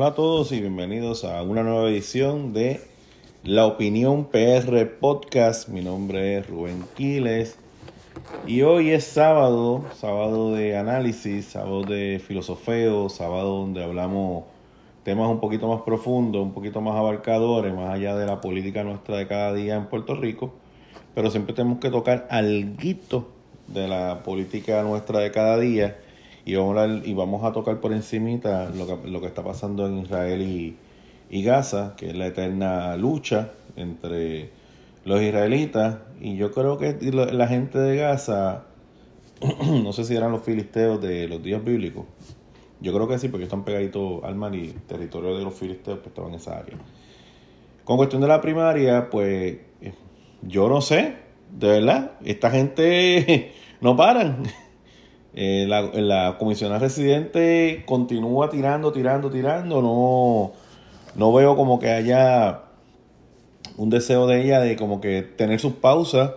Hola a todos y bienvenidos a una nueva edición de La Opinión PR Podcast. Mi nombre es Rubén Quiles y hoy es sábado, sábado de análisis, sábado de filosofeo, sábado donde hablamos temas un poquito más profundos, un poquito más abarcadores, más allá de la política nuestra de cada día en Puerto Rico, pero siempre tenemos que tocar algo de la política nuestra de cada día y vamos a, y vamos a tocar por encimita lo que, está pasando en Israel y, Gaza, que es la eterna lucha entre los israelitas. Y yo creo que la gente de Gaza, no sé si eran los filisteos de los días bíblicos. Yo creo que sí, porque están pegaditos al mar y territorio de los filisteos que pues, estaban en esa área. Con cuestión de la primaria, pues eh, yo no sé, de verdad, esta gente no paran. Eh, la, la comisionada residente continúa tirando, tirando, tirando. No, no veo como que haya un deseo de ella de como que tener sus pausas.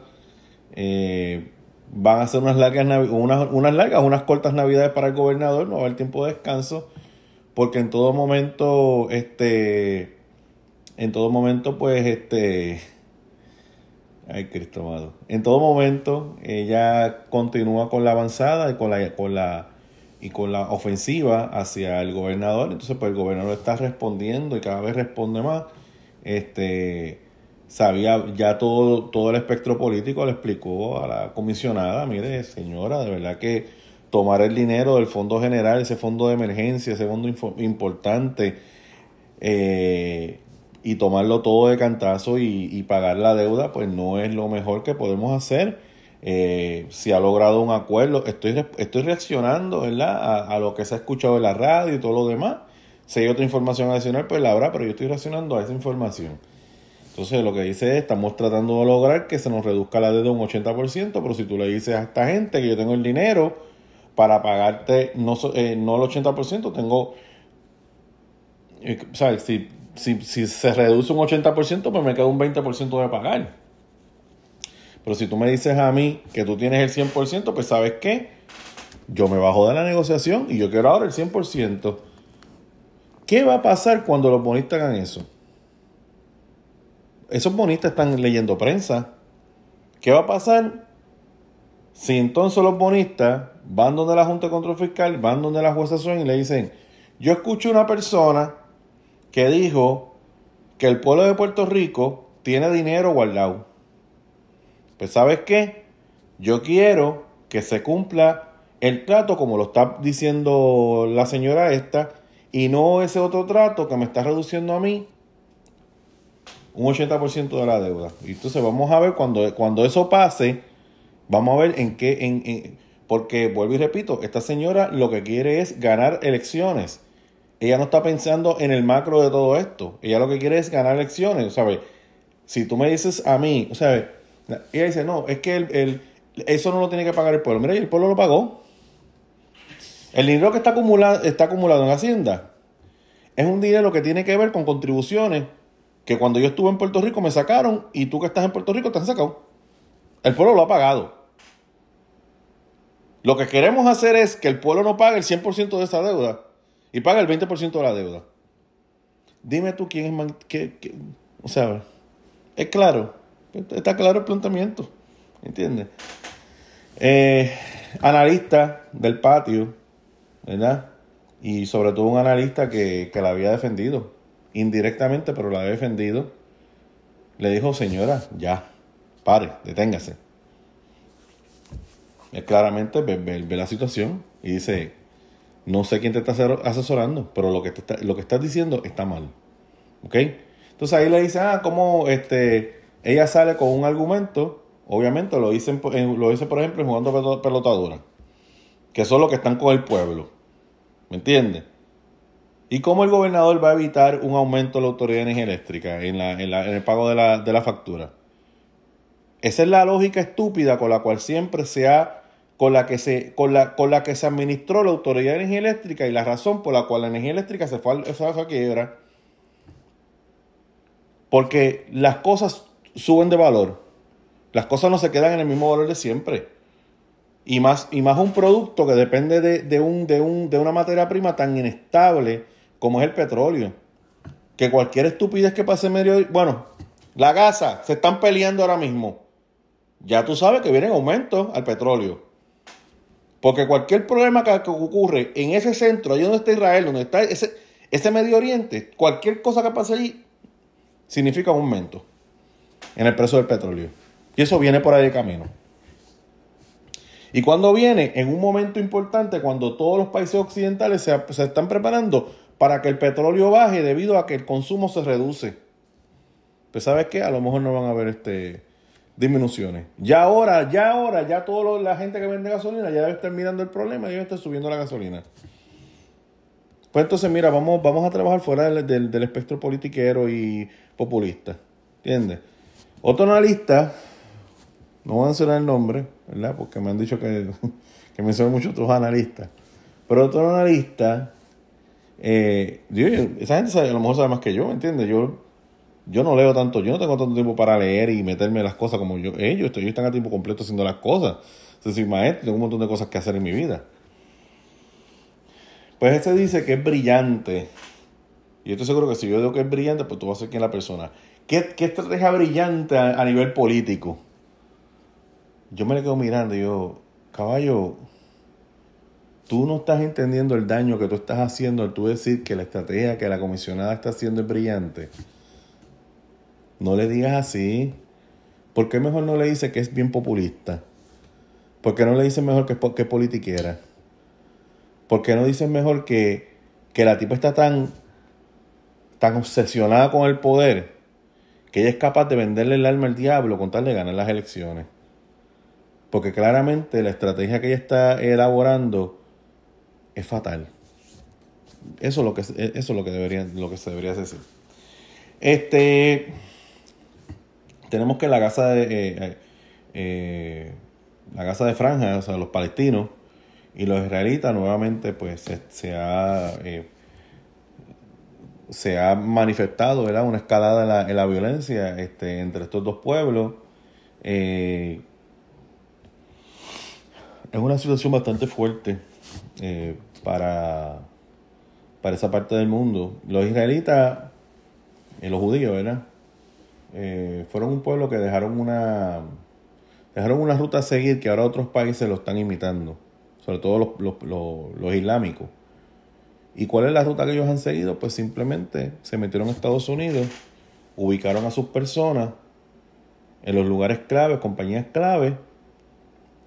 Eh, van a ser unas largas, unas, unas largas, unas cortas navidades para el gobernador. No va a haber tiempo de descanso. Porque en todo momento, este, en todo momento, pues, este, Ay, Cristo amado. En todo momento, ella continúa con la avanzada y con la, y con la ofensiva hacia el gobernador. Entonces, pues el gobernador está respondiendo y cada vez responde más. Este sabía ya todo, todo el espectro político, le explicó a la comisionada, mire, señora, de verdad que tomar el dinero del fondo general, ese fondo de emergencia, ese fondo importante, eh, y tomarlo todo de cantazo y, pagar la deuda, pues no es lo mejor que podemos hacer. Eh, si ha logrado un acuerdo, estoy, estoy reaccionando ¿verdad? A, lo que se ha escuchado en la radio y todo lo demás. Si hay otra información adicional, pues la habrá, pero yo estoy reaccionando a esa información. Entonces lo que dice es, estamos tratando de lograr que se nos reduzca la deuda un 80%, pero si tú le dices a esta gente que yo tengo el dinero para pagarte no, eh, no el 80%, tengo... Eh, o ¿sabes? Si si, se reduce un 80%, pues me queda un 20% de pagar. Pero si tú me dices a mí que tú tienes el 100%, pues sabes qué, yo me bajo de la negociación y yo quiero ahora el 100%. ¿Qué va a pasar cuando los bonistas hagan eso? Esos bonistas están leyendo prensa. ¿Qué va a pasar si entonces los bonistas van donde la Junta de Control Fiscal, van donde la jueza son y le dicen, yo escucho una persona que dijo que el pueblo de Puerto Rico tiene dinero guardado. Pues sabes qué? Yo quiero que se cumpla el trato como lo está diciendo la señora esta y no ese otro trato que me está reduciendo a mí un 80% de la deuda. Y entonces vamos a ver cuando, cuando eso pase, vamos a ver en qué, en, en, porque vuelvo y repito, esta señora lo que quiere es ganar elecciones. Ella no está pensando en el macro de todo esto. Ella lo que quiere es ganar elecciones, ¿sabes? Si tú me dices a mí, o sea, Ella dice, no, es que el, eso no lo tiene que pagar el pueblo. Mira, y el pueblo lo pagó. El dinero que está acumulado, está acumulado en Hacienda es un dinero que tiene que ver con contribuciones que cuando yo estuve en Puerto Rico me sacaron y tú que estás en Puerto Rico te han sacado. El pueblo lo ha pagado. Lo que queremos hacer es que el pueblo no pague el 100% de esa deuda y paga el 20% de la deuda. Dime tú quién es o sea, es claro, está claro el planteamiento, ¿entiendes? Eh, analista del patio, ¿verdad? Y sobre todo un analista que, la había defendido, indirectamente, pero la había defendido, le dijo, señora, ya, pare, deténgase. es claramente ve la situación y dice, no sé quién te está asesorando, pero lo que, lo que estás diciendo está mal. ¿Ok? Entonces ahí le dice, ah, cómo este, ella sale con un argumento, obviamente lo dice lo dice por ejemplo, jugando pelotadura, que son los que están con el pueblo. ¿Me entiendes? ¿Y cómo el gobernador va a evitar un aumento de la autoridad de energía eléctrica en, el pago de la, de la factura? Esa es la lógica estúpida con la cual siempre se ha con la que se, con con la que se administró la Autoridad de Energía Eléctrica y la razón por la cual la energía eléctrica se fue, se esa a quiebra. Porque las cosas suben de valor. Las cosas no se quedan en el mismo valor de siempre. Y más, y más un producto que depende de, un, de, un, de una materia prima tan inestable como es el petróleo. Que cualquier estupidez que pase en medio... Bueno, la gasa, se están peleando ahora mismo. Ya tú sabes que vienen aumentos al petróleo. Porque cualquier problema que, ocurre en ese centro, ahí donde está Israel, donde está ese, Medio Oriente, cualquier cosa que pase allí, significa un aumento en el precio del petróleo. Y eso viene por ahí de camino. Y cuando viene, en un momento importante, cuando todos los países occidentales se, se, están preparando para que el petróleo baje debido a que el consumo se reduce. Pues sabes qué, a lo mejor no van a ver este, disminuciones. Ya ahora, ya ahora, ya toda la gente que vende gasolina ya debe estar mirando el problema y debe estar subiendo la gasolina. Pues entonces, mira, vamos, vamos a trabajar fuera del, espectro politiquero y populista. ¿Entiendes? Otro analista, no voy a mencionar el nombre, ¿verdad? Porque me han dicho que, que mencionan muchos otros analistas. Pero otro analista, eh, esa gente a lo mejor sabe más que yo, ¿entiendes? Yo yo no leo tanto, yo no tengo tanto tiempo para leer y meterme en las cosas como yo, ellos, eh, ellos están a tiempo completo haciendo las cosas. Es decir, maestro, tengo un montón de cosas que hacer en mi vida. Pues este dice que es brillante. Y estoy seguro que si yo digo que es brillante, pues tú vas a ser quien la persona. ¿Qué, estrategia brillante a, nivel político? Yo me le quedo mirando y digo, caballo, tú no estás entendiendo el daño que tú estás haciendo al tú decir que la estrategia que la comisionada está haciendo es brillante. No le digas así. ¿Por qué mejor no le dice que es bien populista? ¿Por qué no le dice mejor que es politiquera? ¿Por qué no dice mejor que, que la tipa está tan, tan obsesionada con el poder que ella es capaz de venderle el alma al diablo con tal de ganar las elecciones? Porque claramente la estrategia que ella está elaborando es fatal. Eso es lo que, eso es lo que, lo que se debería decir. Este tenemos que la casa de eh, eh, eh, la casa de franja, o sea, los palestinos y los israelitas nuevamente pues se, ha se ha manifestado era una escalada en la, la, violencia este, entre estos dos pueblos es una situación bastante fuerte para para esa parte del mundo los israelitas los judíos ¿verdad? Eh, fueron un pueblo que dejaron una, dejaron una ruta a seguir que ahora otros países lo están imitando, sobre todo los, los, los, islámicos. ¿Y cuál es la ruta que ellos han seguido? Pues simplemente se metieron a Estados Unidos, ubicaron a sus personas en los lugares claves, compañías clave.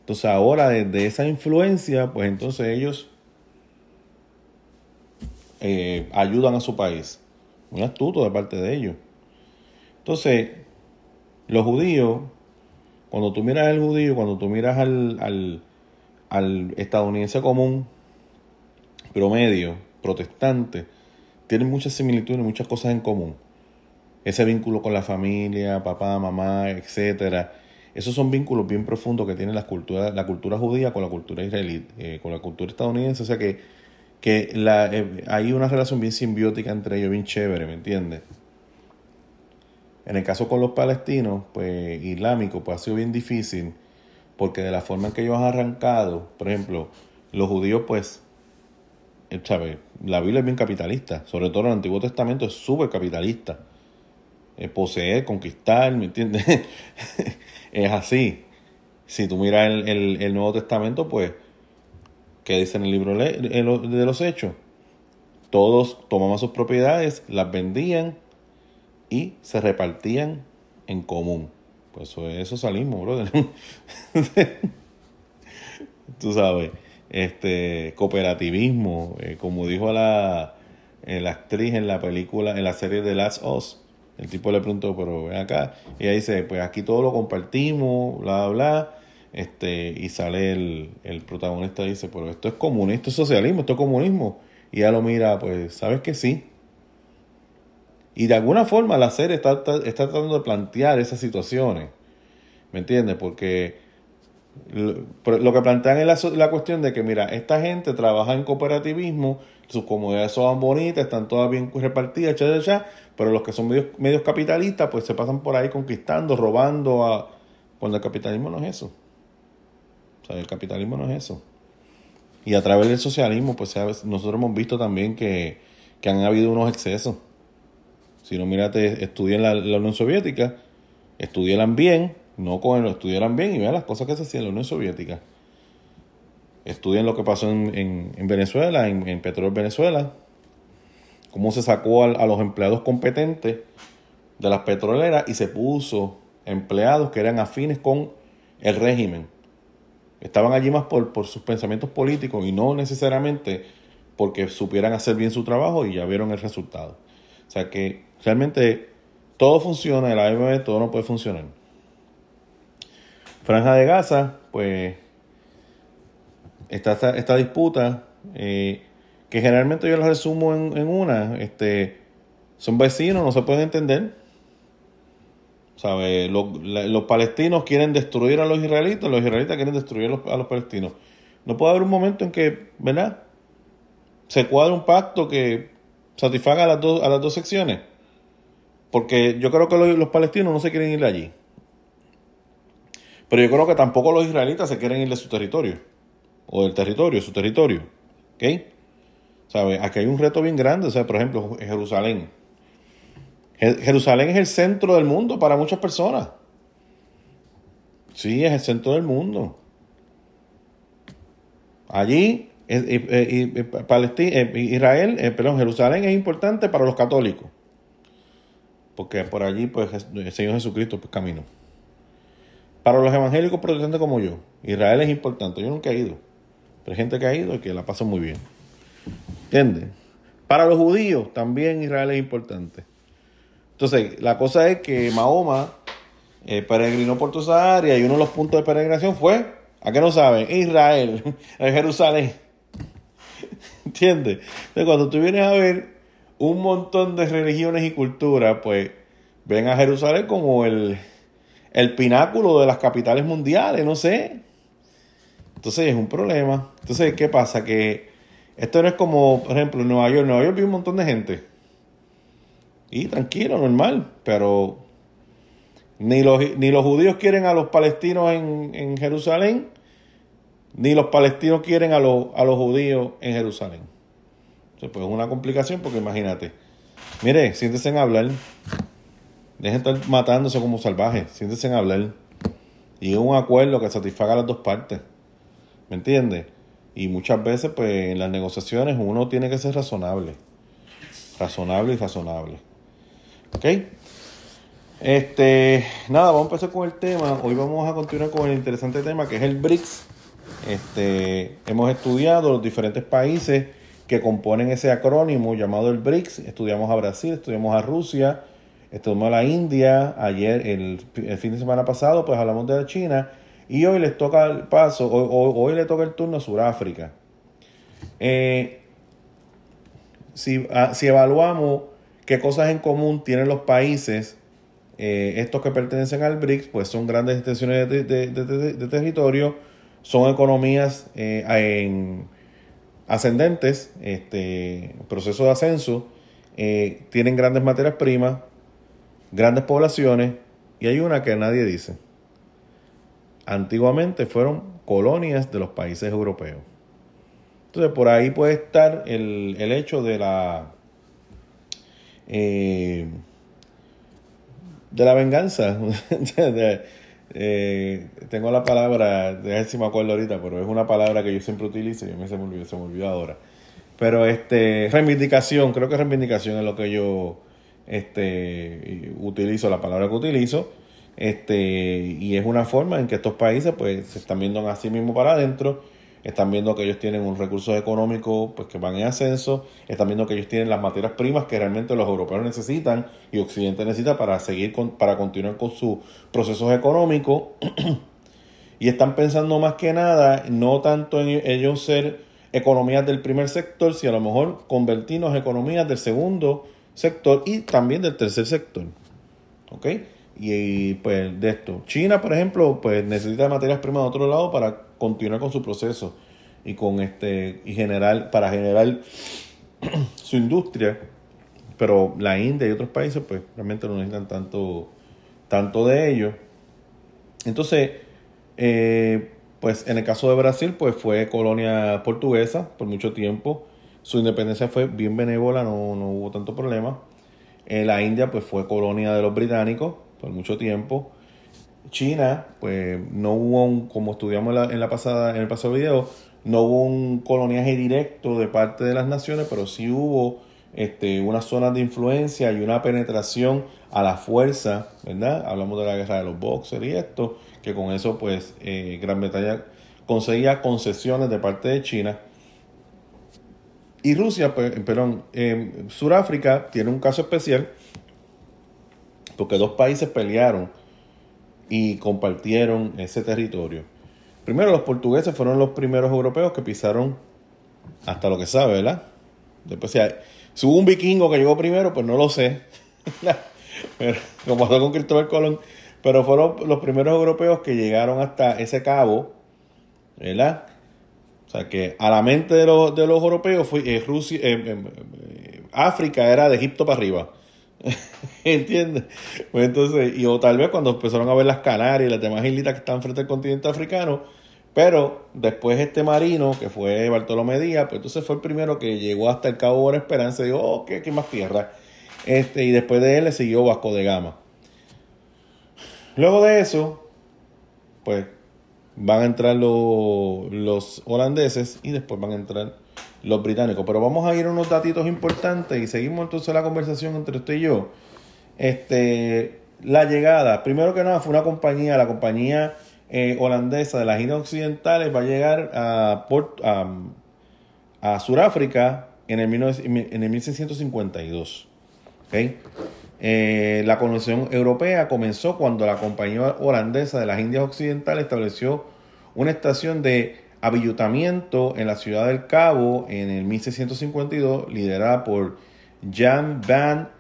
Entonces ahora desde esa influencia, pues entonces ellos eh, ayudan a su país. Muy astuto de parte de ellos. Entonces, los judíos, cuando tú miras al judío, cuando tú miras al, estadounidense común, promedio, protestante, tienen muchas similitudes, muchas cosas en común. Ese vínculo con la familia, papá, mamá, etcétera. Esos son vínculos bien profundos que tiene la cultura, la cultura judía con la cultura israelí, eh, con la cultura estadounidense. O sea que, que eh, hay una relación bien simbiótica entre ellos, bien chévere, ¿me entiendes? En el caso con los palestinos, pues islámicos, pues ha sido bien difícil porque de la forma en que ellos han arrancado, por ejemplo, los judíos, pues, eh, ¿sabes? La Biblia es bien capitalista, sobre todo en el Antiguo Testamento es súper capitalista. Eh, poseer, conquistar, ¿me entiendes? es así. Si tú miras el, el, el, Nuevo Testamento, pues, ¿qué dice en el libro de los Hechos? Todos tomaban sus propiedades, las vendían y se repartían en común. Pues eso salimos, brother. Tú sabes, este cooperativismo, eh, como dijo eh, la, actriz en la película, en la serie de Last Us. El tipo le preguntó, pero ven acá. Y ella dice, pues aquí todo lo compartimos, bla, bla. Este, y sale el, el protagonista y dice, pero esto es comunismo, esto es socialismo, esto es comunismo. Y ella lo mira, pues, ¿sabes que sí? Y de alguna forma la serie está, está, tratando de plantear esas situaciones. ¿Me entiendes? Porque lo que plantean es la, cuestión de que, mira, esta gente trabaja en cooperativismo, sus comunidades son bonitas, están todas bien repartidas, cha, cha, pero los que son medios, medios capitalistas, pues se pasan por ahí conquistando, robando, a, cuando el capitalismo no es eso. O sea, el capitalismo no es eso. Y a través del socialismo, pues nosotros hemos visto también que han habido unos excesos. Si no, mírate, estudié la, Unión Soviética, estudiaran bien, no con cogen, estudiaran bien y vean las cosas que se hacían en la Unión Soviética. Estudien lo que pasó en, Venezuela, en, en Petróleo Venezuela, cómo se sacó a, los empleados competentes de las petroleras y se puso empleados que eran afines con el régimen. Estaban allí más por, por sus pensamientos políticos y no necesariamente porque supieran hacer bien su trabajo y ya vieron el resultado. O sea que Realmente todo funciona, el AMB todo no puede funcionar. Franja de Gaza, pues está esta, disputa, eh, que generalmente yo la resumo en, una, este, son vecinos, no se pueden entender. Los, palestinos quieren destruir a los israelitas, los israelitas quieren destruir a los, palestinos. No puede haber un momento en que, ¿verdad? Se cuadre un pacto que satisfaga a las, dos a las dos secciones. Porque yo creo que los, palestinos no se quieren ir allí. Pero yo creo que tampoco los israelitas se quieren ir de su territorio. O del territorio, su territorio. ¿Ok? ¿Sabe? Aquí hay un reto bien grande. O sea, por ejemplo, Jerusalén. Jerusalén es el centro del mundo para muchas personas. Sí, es el centro del mundo. Allí, eh, Israel, eh, perdón, Jerusalén es importante para los católicos porque por allí pues, el Señor Jesucristo pues, caminó. Para los evangélicos protestantes como yo, Israel es importante. Yo nunca he ido, pero hay gente que ha ido y que la pasa muy bien. ¿Entiendes? Para los judíos también Israel es importante. Entonces, la cosa es que Mahoma eh, peregrinó por toda esa área y uno de los puntos de peregrinación fue, ¿a qué no saben? Israel, Jerusalén. ¿Entiendes? Entonces, cuando tú vienes a ver, un montón de religiones y culturas, pues ven a Jerusalén como el, el pináculo de las capitales mundiales, no sé. Entonces es un problema. Entonces, ¿qué pasa? Que esto no es como, por ejemplo, en Nueva York. Nueva York vi un montón de gente. Y tranquilo, normal. Pero ni los, ni los judíos quieren a los palestinos en, en Jerusalén, ni los palestinos quieren a, a los judíos en Jerusalén. Este, pues es una complicación porque imagínate. Mire, siéntese en hablar. Dejen de estar matándose como salvajes. Siéntese en hablar. Y es un acuerdo que satisfaga a las dos partes. ¿Me entiendes? Y muchas veces, pues, en las negociaciones uno tiene que ser razonable. Razonable y razonable. ¿Ok? Este, nada, vamos a empezar con el tema. Hoy vamos a continuar con el interesante tema que es el BRICS. Este, hemos estudiado los diferentes países que componen ese acrónimo llamado el BRICS. Estudiamos a Brasil, estudiamos a Rusia, estudiamos a la India. Ayer, el, fin de semana pasado, pues hablamos de la China. Y hoy les toca el paso, hoy, le toca el turno a Sudáfrica. Eh, si, ah, si evaluamos qué cosas en común tienen los países, eh, estos que pertenecen al BRICS, pues son grandes extensiones de, territorio, son economías eh, en, ascendentes, este, proceso de ascenso, eh, tienen grandes materias primas, grandes poblaciones, y hay una que nadie dice. Antiguamente fueron colonias de los países europeos. Entonces, por ahí puede estar el, hecho de la. Eh, de la venganza. Eh, tengo la palabra, déjame ver si me acuerdo ahorita, pero es una palabra que yo siempre utilizo, y me se me olvidó, se me olvidó ahora. Pero este, reivindicación, creo que reivindicación es lo que yo este, utilizo, la palabra que utilizo. Este, y es una forma en que estos países pues se están viendo a sí mismos para adentro están viendo que ellos tienen un recurso económico pues, que van en ascenso, están viendo que ellos tienen las materias primas que realmente los europeos necesitan y Occidente necesita para seguir con, para continuar con sus procesos económicos. y están pensando más que nada, no tanto en ellos ser economías del primer sector, sino a lo mejor convertirnos en economías del segundo sector y también del tercer sector. ¿Ok? Y, y pues de esto. China, por ejemplo, pues necesita materias primas de otro lado para continúa con su proceso y con este y generar para generar su industria pero la India y otros países pues realmente no necesitan tanto tanto de ellos entonces eh, pues en el caso de Brasil pues fue colonia portuguesa por mucho tiempo su independencia fue bien benévola no, no hubo tanto problema eh, la India pues fue colonia de los británicos por mucho tiempo China, pues no hubo un, como estudiamos en la, pasada, en el pasado video, no hubo un coloniaje directo de parte de las naciones, pero sí hubo este, unas zonas de influencia y una penetración a la fuerza, ¿verdad? Hablamos de la guerra de los boxers y esto, que con eso pues eh, Gran Bretaña conseguía concesiones de parte de China. Y Rusia, perdón, eh, Sudáfrica tiene un caso especial porque dos países pelearon y compartieron ese territorio. Primero, los portugueses fueron los primeros europeos que pisaron hasta lo que sabe, ¿verdad? Después, si, hubo un vikingo que llegó primero, pues no lo sé. Pero, como pasó con Cristóbal Colón. Pero fueron los primeros europeos que llegaron hasta ese cabo, ¿verdad? O sea, que a la mente de los, europeos fue eh, Rusia, eh, eh, África era de Egipto para arriba. ¿Entiendes? Pues entonces, y o tal vez cuando empezaron a ver las Canarias y las demás islitas que están frente al continente africano, pero después este marino, que fue Bartolomé Díaz, pues entonces fue el primero que llegó hasta el Cabo Buena Esperanza y dijo, oh, ¿qué, más tierra. Este, y después de él le siguió Vasco de Gama. Luego de eso, pues van a entrar los holandeses y después van a entrar los británicos. Pero vamos a ir a unos datitos importantes y seguimos entonces la conversación entre usted y yo. Este, la llegada, primero que nada, fue una compañía, la compañía eh, holandesa de las Indias Occidentales va a llegar a, Suráfrica a, Sudáfrica en el, 1652. Eh, la conexión Europea comenzó cuando la compañía holandesa de las Indias Occidentales estableció una estación de habillotamiento en la ciudad del Cabo en el 1652, liderada por Jan van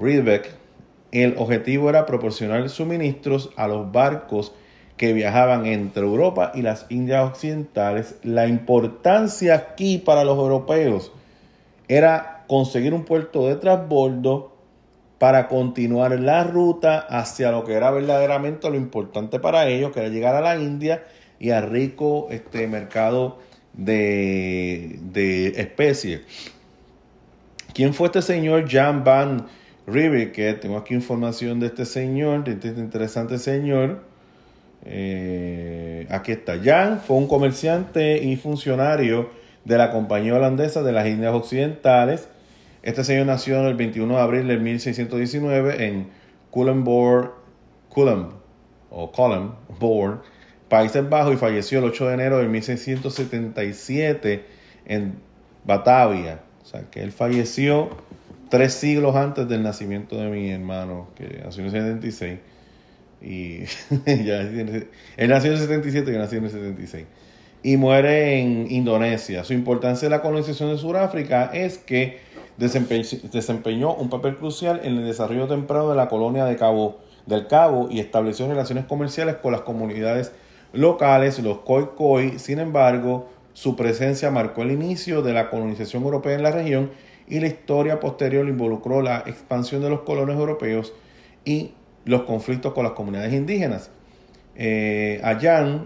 Riebeck. El objetivo era proporcionar suministros a los barcos que viajaban entre Europa y las Indias Occidentales. La importancia aquí para los europeos era conseguir un puerto de transbordo para continuar la ruta hacia lo que era verdaderamente lo importante para ellos, que era llegar a la India y a rico este, mercado de, de especies. ¿Quién fue este señor Jan Van Riebeck? Tengo aquí información de este señor, de este interesante señor. Eh, aquí está. Jan fue un comerciante y funcionario de la compañía holandesa de las Indias Occidentales. Este señor nació el 21 de abril de 1619 en Culemborg, Culem, o Culem, Países Bajos y falleció el 8 de enero de 1677 en Batavia. O sea, que él falleció tres siglos antes del nacimiento de mi hermano, que nació en el 76. Y ya, él nació en el 77, yo nací en el 76. Y muere en Indonesia. Su importancia en la colonización de Sudáfrica es que desempeñó un papel crucial en el desarrollo temprano de la colonia de Cabo, del Cabo y estableció relaciones comerciales con las comunidades locales, los Khoikhoi. Sin embargo, su presencia marcó el inicio de la colonización europea en la región y la historia posterior involucró la expansión de los colonos europeos y los conflictos con las comunidades indígenas. Eh,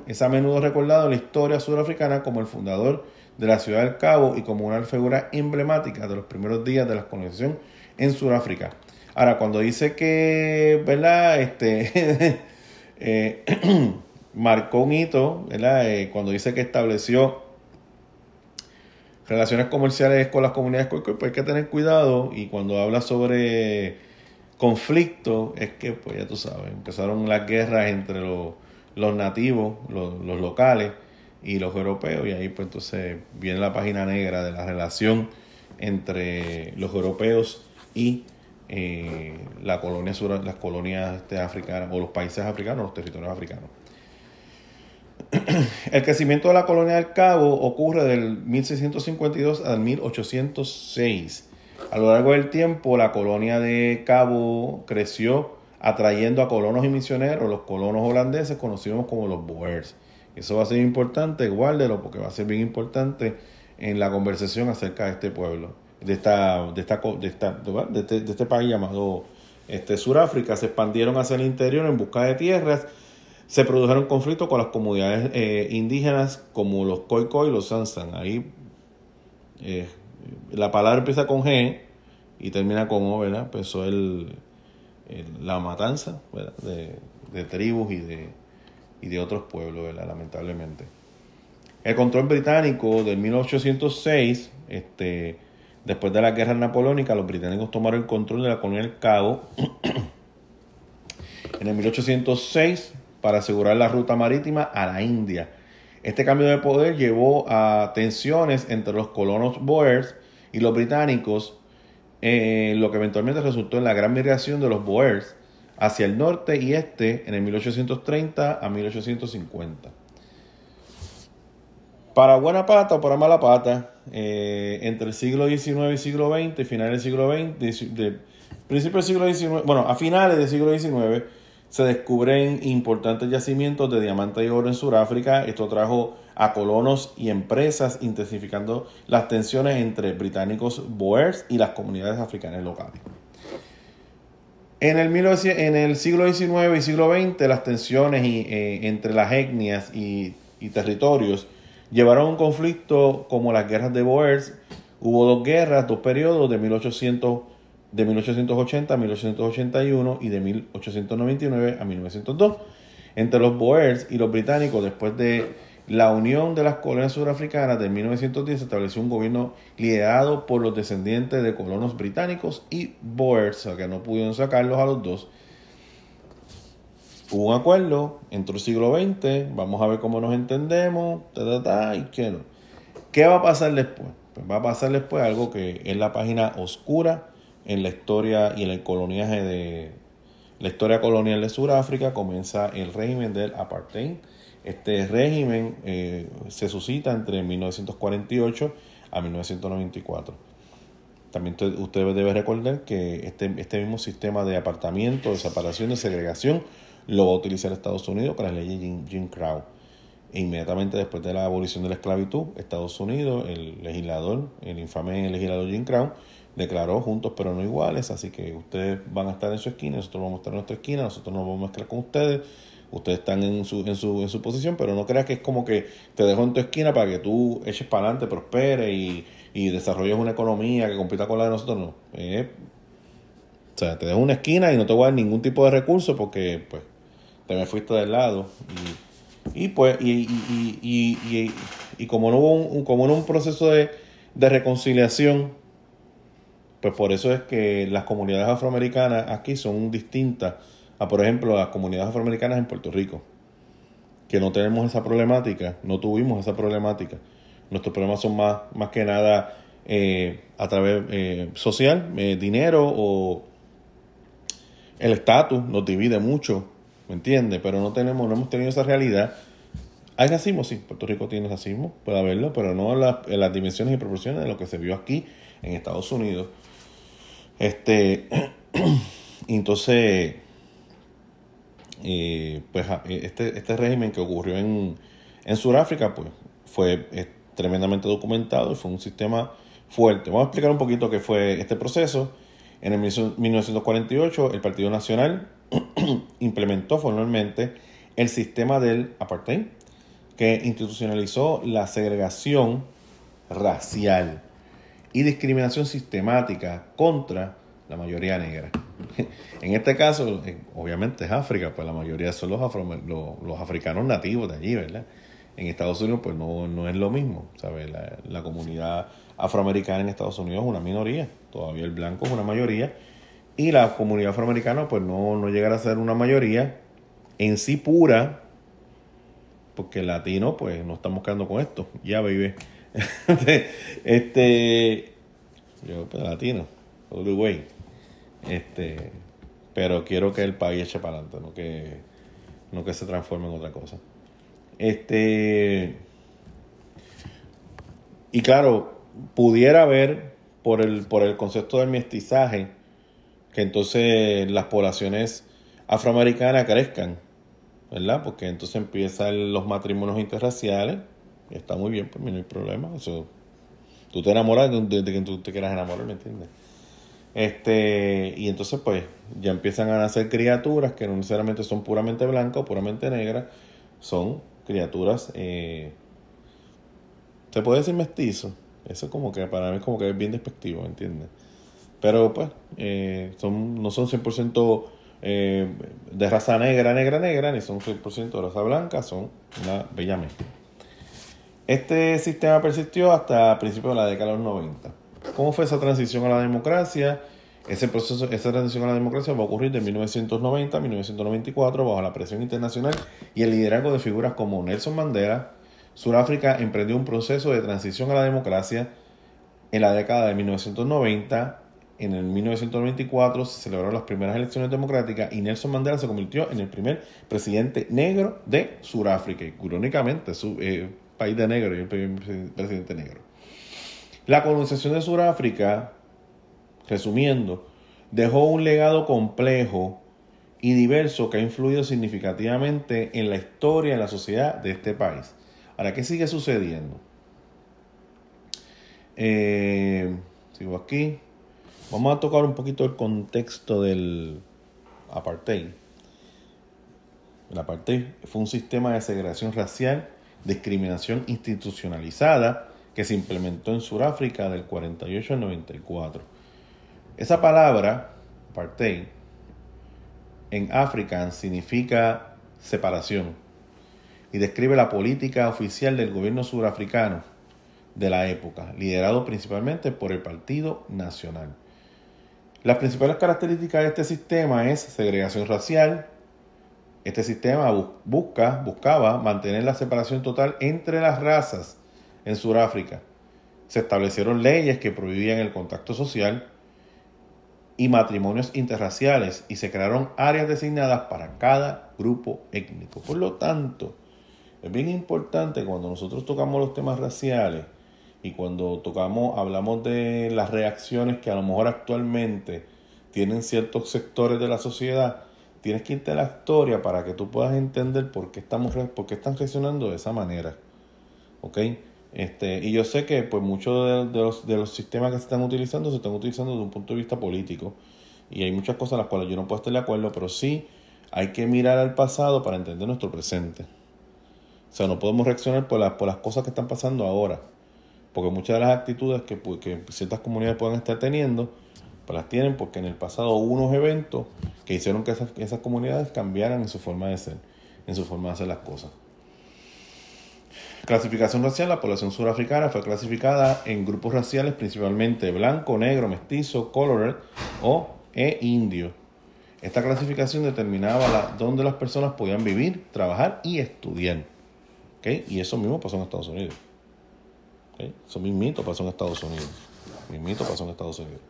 es a menudo recordado en la historia surafricana como el fundador de la ciudad del Cabo y como una figura emblemática de los primeros días de la colonización en Sudáfrica. Ahora, cuando dice que, ¿verdad? Este, eh, marcó un hito, ¿verdad? Eh, cuando dice que estableció relaciones comerciales con las comunidades pues, pues, pues hay que tener cuidado y cuando habla sobre conflicto es que, pues ya tú sabes, empezaron las guerras entre los, nativos, los, locales y los europeos y ahí pues entonces viene la página negra de la relación entre los europeos y eh, la colonia las colonias de africanas o los países africanos, los territorios africanos. el crecimiento de la colonia del Cabo ocurre del 1652 al 1806. A lo largo del tiempo, la colonia de Cabo creció atrayendo a colonos y misioneros, los colonos holandeses conocidos como los Boers. Eso va a ser importante, guárdelo, porque va a ser bien importante en la conversación acerca de este pueblo, de esta, de esta, este, de, este, país llamado este, Suráfrica. Se expandieron hacia el interior en busca de tierras se produjeron conflictos con las comunidades eh, indígenas como los Koi y los Sansan. Ahí eh, la palabra empieza con G y termina con O, ¿verdad? Empezó pues el, la matanza De, tribus y de, y de otros pueblos, ¿verdad? Lamentablemente. El control británico del 1806, este, después de la guerra napoleónica, los británicos tomaron el control de la colonia del Cabo. en el 1806 para asegurar la ruta marítima a la India. Este cambio de poder llevó a tensiones entre los colonos Boers y los británicos, eh, lo que eventualmente resultó en la gran migración de los Boers hacia el norte y este en el 1830 a 1850. Para buena pata o para mala pata, eh, entre el siglo XIX y siglo XX, finales del siglo XX, de, principio del siglo XIX, bueno, a finales del siglo XIX, se descubren importantes yacimientos de diamante y oro en Sudáfrica. Esto trajo a colonos y empresas intensificando las tensiones entre británicos boers y las comunidades africanas locales. En el, en el siglo XIX y siglo XX, las tensiones eh, entre las etnias y, territorios llevaron a un conflicto como las guerras de Boers. Hubo dos guerras, dos periodos, de 1800 de 1880 a 1881 y de 1899 a 1902. Entre los Boers y los británicos, después de la unión de las colonias surafricanas de 1910, se estableció un gobierno liderado por los descendientes de colonos británicos y Boers, o que no pudieron sacarlos a los dos. Hubo un acuerdo, entró el siglo XX, vamos a ver cómo nos entendemos, ta, y qué ¿Qué va a pasar después? Pues va a pasar después algo que es la página oscura en la historia y en el coloniaje de la historia colonial de Sudáfrica comienza el régimen del apartheid. Este régimen eh, se suscita entre 1948 a 1994. También usted debe recordar que este, este, mismo sistema de apartamiento, de separación, de segregación lo va a utilizar Estados Unidos con las leyes Jim, Jim Crow. E inmediatamente después de la abolición de la esclavitud, Estados Unidos, el legislador, el infame legislador Jim Crow, declaró juntos pero no iguales, así que ustedes van a estar en su esquina, nosotros vamos a estar en nuestra esquina, nosotros nos vamos a mezclar con ustedes, ustedes están en su, en su, en su posición, pero no creas que es como que te dejo en tu esquina para que tú eches para adelante, prospere y, y desarrolles una economía que compita con la de nosotros, no. o sea, te dejo una esquina y no te voy a dar ningún tipo de recurso porque pues te me fuiste del lado y, pues y, y, como no hubo un, como no un proceso de, de reconciliación pues por eso es que las comunidades afroamericanas aquí son distintas a, por ejemplo, las comunidades afroamericanas en Puerto Rico, que no tenemos esa problemática, no tuvimos esa problemática. Nuestros problemas son más, más que nada eh, a través eh, social, eh, dinero o el estatus nos divide mucho, ¿me entiendes? Pero no tenemos, no hemos tenido esa realidad. Hay racismo, sí, Puerto Rico tiene racismo, puede haberlo, pero no en las dimensiones y proporciones de lo que se vio aquí en Estados Unidos. Este, entonces, eh, pues, ah, e, este, este, régimen que ocurrió en, Sudáfrica, pues fue eh, tremendamente documentado y fue un sistema fuerte. Vamos a explicar un poquito qué fue este proceso. En el 1948, el Partido Nacional implementó formalmente el sistema del apartheid, que institucionalizó la segregación racial y discriminación sistemática contra la mayoría negra. en este caso, obviamente es África, pues la mayoría son los, afro, los, africanos nativos de allí, ¿verdad? En Estados Unidos, pues no, es lo mismo, ¿sabes? La, comunidad afroamericana en Estados Unidos es una minoría, todavía el blanco es una mayoría, y la comunidad afroamericana, pues no, no llegará a ser una mayoría en sí pura, porque el latino, pues no estamos quedando con esto, ya vive este, este. Yo, pues, latino, Uruguay. Este. Pero quiero que el país eche para adelante, no que, no que se transforme en otra cosa. Este. Y claro, pudiera haber, por el, por el concepto del mestizaje, que entonces las poblaciones afroamericanas crezcan, ¿verdad? Porque entonces empiezan los matrimonios interraciales está muy bien, pues no hay problema. Eso, tú te enamoras de, quien que tú te quieras enamorar, ¿me entiendes? Este, y entonces, pues, ya empiezan a nacer criaturas que no necesariamente son puramente blancas o puramente negras, son criaturas, eh, se puede decir mestizo. Eso como que para mí como que es bien despectivo, ¿me ¿entiendes? Pero pues, eh, son, no son 100% eh, de raza negra, negra, negra, ni son 100% de raza blanca, son una bella mezcla. Este sistema persistió hasta principios de la década de los 90. ¿Cómo fue esa transición a la democracia? Ese proceso, esa transición a la democracia va a ocurrir de 1990 a 1994 bajo la presión internacional y el liderazgo de figuras como Nelson Mandela. Sudáfrica emprendió un proceso de transición a la democracia en la década de 1990. En el 1994 se celebraron las primeras elecciones democráticas y Nelson Mandela se convirtió en el primer presidente negro de Sudáfrica. Crónicamente, su, eh, país de negro y el presidente negro. La colonización de Sudáfrica, resumiendo, dejó un legado complejo y diverso que ha influido significativamente en la historia, en la sociedad de este país. Ahora, ¿qué sigue sucediendo? Eh, sigo aquí. Vamos a tocar un poquito el contexto del apartheid. El apartheid fue un sistema de segregación racial discriminación institucionalizada que se implementó en Sudáfrica del 48 al 94. Esa palabra, apartheid, en África significa separación y describe la política oficial del gobierno surafricano de la época, liderado principalmente por el Partido Nacional. Las principales características de este sistema es segregación racial, este sistema busca, buscaba mantener la separación total entre las razas en Sudáfrica. Se establecieron leyes que prohibían el contacto social y matrimonios interraciales y se crearon áreas designadas para cada grupo étnico. Por lo tanto, es bien importante cuando nosotros tocamos los temas raciales y cuando tocamos, hablamos de las reacciones que a lo mejor actualmente tienen ciertos sectores de la sociedad, tienes que irte a la historia para que tú puedas entender por qué, estamos, por están reaccionando de esa manera. ¿Ok? Este, y yo sé que pues muchos de, los, de los sistemas que se están utilizando se están utilizando desde un punto de vista político. Y hay muchas cosas en las cuales yo no puedo estar de acuerdo, pero sí hay que mirar al pasado para entender nuestro presente. O sea, no podemos reaccionar por las, por las cosas que están pasando ahora. Porque muchas de las actitudes que, que ciertas comunidades puedan estar teniendo pues, las tienen porque en el pasado hubo unos eventos que hicieron que esas, comunidades cambiaran en su forma de ser, en su forma de hacer las cosas. Clasificación racial. La población surafricana fue clasificada en grupos raciales principalmente blanco, negro, mestizo, colored o e indio. Esta clasificación determinaba dónde las personas podían vivir, trabajar y estudiar. Y eso mismo pasó en Estados Unidos. ¿Okay? Eso mismito pasó en Estados Unidos. Mismito pasó en Estados Unidos.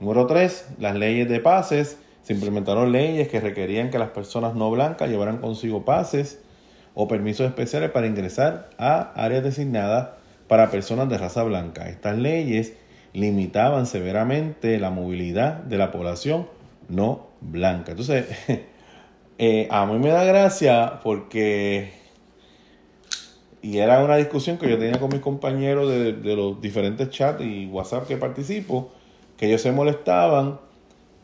Número tres, Las leyes de pases. Se implementaron leyes que requerían que las personas no blancas llevaran consigo pases o permisos especiales para ingresar a áreas designadas para personas de raza blanca. Estas leyes limitaban severamente la movilidad de la población no blanca. Entonces, eh, a mí me da gracia porque, y era una discusión que yo tenía con mis compañeros de los diferentes chats y WhatsApp que participo, que ellos se molestaban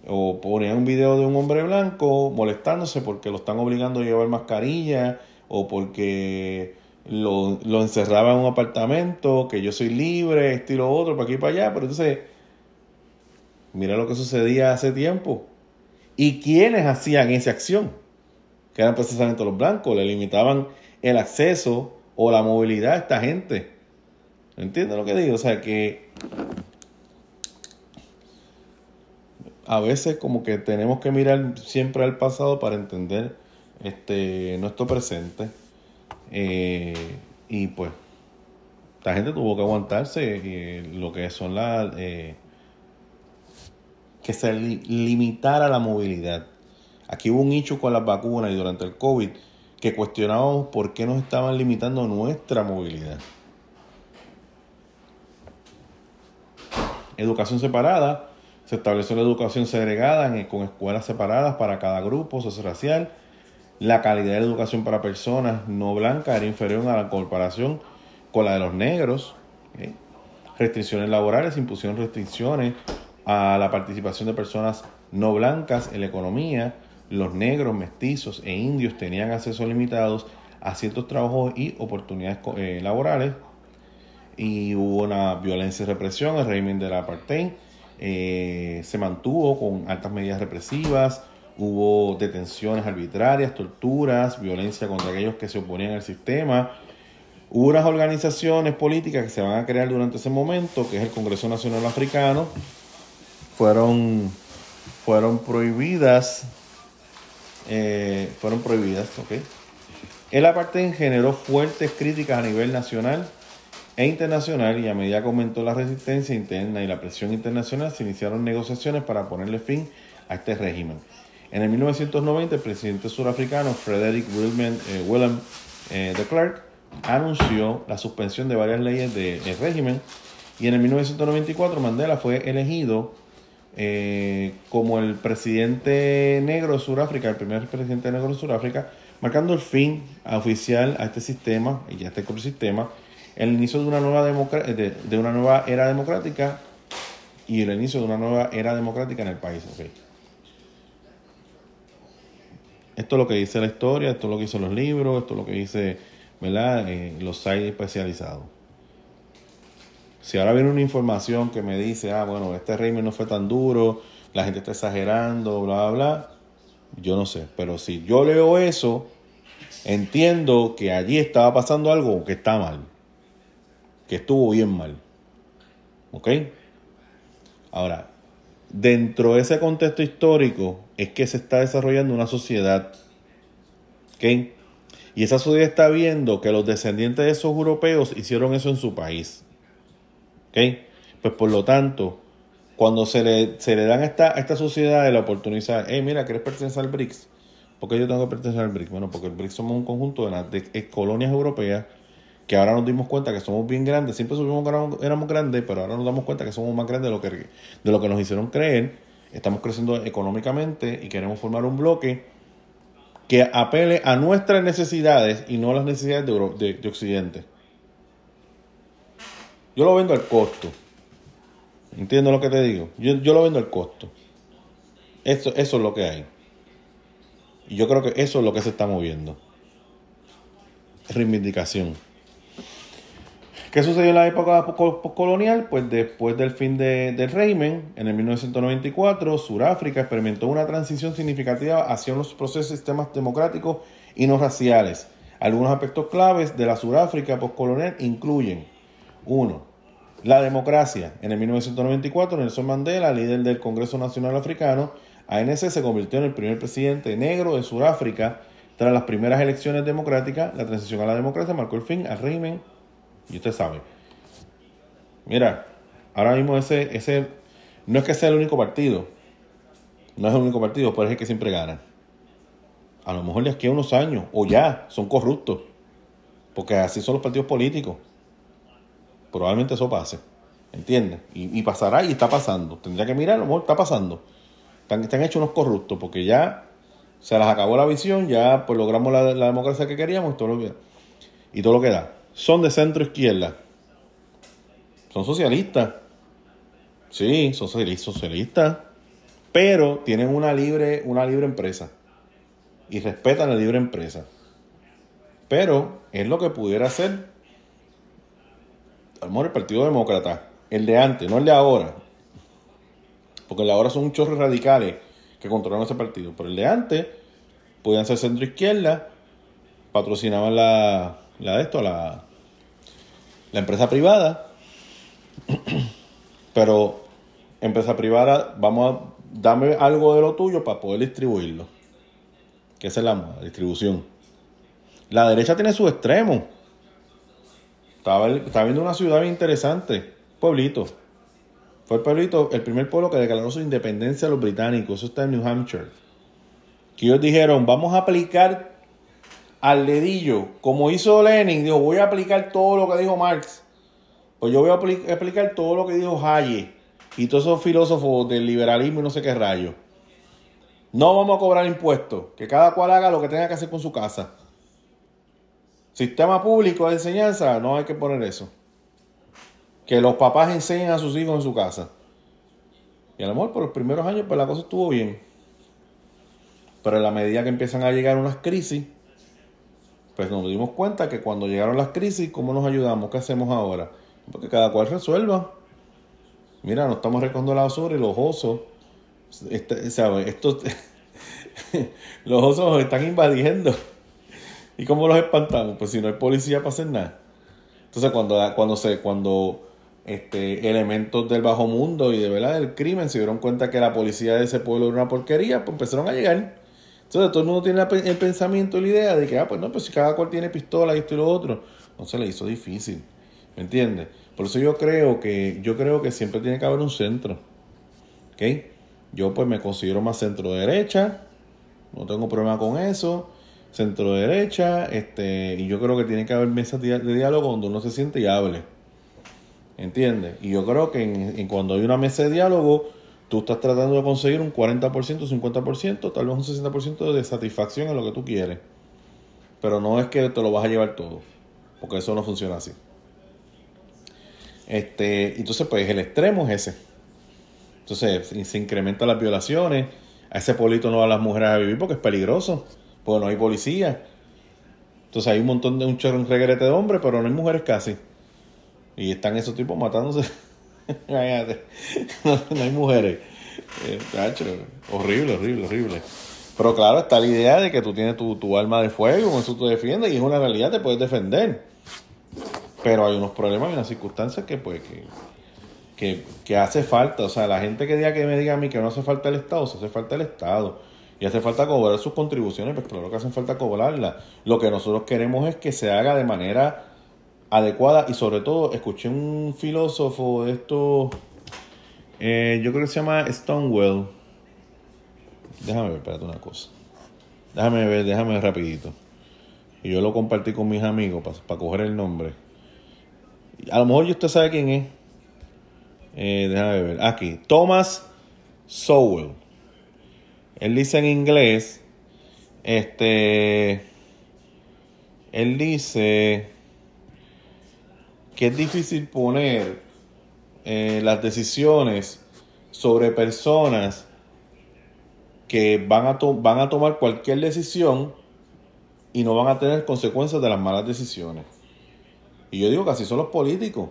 o ponían un video de un hombre blanco molestándose porque lo están obligando a llevar mascarilla o porque lo, lo encerraba en un apartamento, que yo soy libre, estilo otro, para aquí y para allá. Pero entonces, mira lo que sucedía hace tiempo. ¿Y quiénes hacían esa acción? Que eran precisamente los blancos, le limitaban el acceso o la movilidad a esta gente. ¿Entiendes lo que digo? O sea que a veces como que tenemos que mirar siempre al pasado para entender este nuestro presente. Eh, y pues, la gente tuvo que aguantarse eh, lo que son las... Eh, que se limitara la movilidad. Aquí hubo un hecho con las vacunas y durante el COVID que cuestionábamos por qué nos estaban limitando nuestra movilidad. Educación separada, se estableció la educación segregada con escuelas separadas para cada grupo racial. La calidad de la educación para personas no blancas era inferior a la comparación con la de los negros. ¿eh? Restricciones laborales, impusieron restricciones a la participación de personas no blancas en la economía. Los negros, mestizos e indios tenían acceso limitados a ciertos trabajos y oportunidades eh, laborales. Y hubo una violencia y represión, el régimen de la apartheid eh, se mantuvo con altas medidas represivas, hubo detenciones arbitrarias, torturas, violencia contra aquellos que se oponían al sistema. Hubo unas organizaciones políticas que se van a crear durante ese momento, que es el Congreso Nacional Africano, fueron, fueron prohibidas, eh, fueron prohibidas, ¿ok? El aparte generó fuertes críticas a nivel nacional e internacional y a medida que aumentó la resistencia interna y la presión internacional se iniciaron negociaciones para ponerle fin a este régimen. En el 1990 el presidente surafricano Frederick Willem, eh, eh, de Klerk anunció la suspensión de varias leyes del régimen y en el 1994 Mandela fue elegido eh, como el presidente negro de Sudáfrica, el primer presidente negro de Sudáfrica, marcando el fin oficial a este sistema y a este ecosistema el inicio de una nueva, de, de, una nueva era democrática y el inicio de una nueva era democrática en el país. Esto es lo que dice la historia, esto es lo que dicen los libros, esto es lo que dice ¿verdad? los sites especializados. Si ahora viene una información que me dice, ah, bueno, este régimen no fue tan duro, la gente está exagerando, bla, bla, bla, yo no sé. Pero si yo leo eso, entiendo que allí estaba pasando algo que está mal que estuvo bien mal. ¿Ok? Ahora, dentro de ese contexto histórico es que se está desarrollando una sociedad. ¿Ok? Y esa sociedad está viendo que los descendientes de esos europeos hicieron eso en su país. ¿Ok? Pues por lo tanto, cuando se le, se le dan a esta, a esta sociedad la oportunidad, eh, mira, ¿quieres pertenecer al BRICS? ¿Por qué yo tengo que pertenecer al BRICS? Bueno, porque el BRICS somos un conjunto de, de eh, colonias europeas que ahora nos dimos cuenta que somos bien grandes, siempre supimos que éramos grandes, pero ahora nos damos cuenta que somos más grandes de lo que, de lo que nos hicieron creer, estamos creciendo económicamente y queremos formar un bloque que apele a nuestras necesidades y no a las necesidades de, Occidente. Yo lo vendo al costo. Entiendo lo que te digo. Yo, lo vendo al costo. eso es lo que hay. Y yo creo que eso es lo que se está moviendo. Reivindicación. ¿Qué sucedió en la época postcolonial? Pues después del fin de, del régimen, en el 1994, Sudáfrica experimentó una transición significativa hacia unos procesos y sistemas democráticos y no raciales. Algunos aspectos claves de la Sudáfrica postcolonial incluyen uno, La democracia. En el 1994, Nelson Mandela, líder del Congreso Nacional Africano, ANC, se convirtió en el primer presidente negro de Sudáfrica. Tras las primeras elecciones democráticas, la transición a la democracia marcó el fin al régimen y usted sabe. Mira, ahora mismo ese, ese no es que sea el único partido. No es el único partido, pero es el que siempre gana. A lo mejor les queda unos años, o ya, son corruptos. Porque así son los partidos políticos. Probablemente eso pase. ¿Entiendes? Y, pasará y está pasando. Tendría que mirar, a lo mejor está pasando. Están, están hechos unos corruptos porque ya se las acabó la visión, ya pues logramos la, democracia que queríamos y todo lo y todo lo que da son de centro izquierda. Son socialistas. Sí, son socialistas. Pero tienen una libre, una libre empresa. Y respetan la libre empresa. Pero es lo que pudiera ser. el Partido Demócrata. El de antes, no el de ahora. Porque el de ahora son un chorro radicales que controlan ese partido. Pero el de antes, podían ser centro izquierda. Patrocinaban la, la de esto, la, la empresa privada, pero empresa privada, vamos a darme algo de lo tuyo para poder distribuirlo. Que es la, distribución. La derecha tiene su extremo. Estaba, viendo una ciudad interesante, pueblito. Fue el pueblito, el primer pueblo que declaró su independencia a los británicos. Eso está en New Hampshire. Que ellos dijeron, vamos a aplicar al dedillo, como hizo Lenin, dijo, voy a aplicar todo lo que dijo Marx, pues yo voy a aplicar todo lo que dijo Hayek y todos esos filósofos del liberalismo y no sé qué rayo. No vamos a cobrar impuestos, que cada cual haga lo que tenga que hacer con su casa. Sistema público de enseñanza, no hay que poner eso. Que los papás enseñen a sus hijos en su casa. Y a lo mejor por los primeros años pues la cosa estuvo bien. Pero en la medida que empiezan a llegar unas crisis, pues nos dimos cuenta que cuando llegaron las crisis, ¿cómo nos ayudamos? ¿Qué hacemos ahora? Porque cada cual resuelva. Mira, nos estamos recogiendo sobre y los osos, este, Estos, los osos nos están invadiendo. ¿Y cómo los espantamos? Pues si no hay policía para hacer nada. Entonces cuando, cuando se, cuando este, elementos del bajo mundo y de verdad del crimen se dieron cuenta que la policía de ese pueblo era una porquería, pues empezaron a llegar. Entonces todo el mundo tiene el pensamiento la idea de que, ah, pues no, pues si cada cual tiene pistola y esto y lo otro, entonces le hizo difícil, ¿me entiendes? Por eso yo creo que, yo creo que siempre tiene que haber un centro, ¿ok? Yo pues me considero más centro derecha, no tengo problema con eso, centro derecha, este, y yo creo que tiene que haber mesas de diálogo donde uno se siente y hable, ¿entiendes? Y yo creo que en cuando hay una mesa de diálogo, tú estás tratando de conseguir un 40%, 50%, tal vez un 60% de satisfacción en lo que tú quieres. Pero no es que te lo vas a llevar todo, porque eso no funciona así. Este, entonces, pues el extremo es ese. Entonces, se incrementan las violaciones. A ese pueblito no van las mujeres a vivir porque es peligroso, porque no hay policía. Entonces hay un montón de un chorro, un regrete de hombres, pero no hay mujeres casi. Y están esos tipos matándose no, hay mujeres. Eh, horrible, horrible, horrible. Pero claro, está la idea de que tú tienes tu, alma de fuego, con eso te defiende y es una realidad, te puedes defender. Pero hay unos problemas y unas circunstancias que pues que, hace falta. O sea, la gente que diga que me diga a mí que no hace falta el Estado, se hace falta el Estado. Y hace falta cobrar sus contribuciones, pues claro que hacen falta cobrarlas. Lo que nosotros queremos es que se haga de manera adecuada y sobre todo escuché un filósofo de esto, eh, yo creo que se llama Stonewell. Déjame ver, espérate una cosa. Déjame ver, déjame ver rapidito. Y yo lo compartí con mis amigos para coger el nombre. A lo mejor usted sabe quién es. Eh, déjame ver. Aquí. Thomas Sowell. Él dice en inglés. Este. Él dice que es difícil poner eh, las decisiones sobre personas que van a, van a tomar cualquier decisión y no van a tener consecuencias de las malas decisiones. Y yo digo que así son los políticos.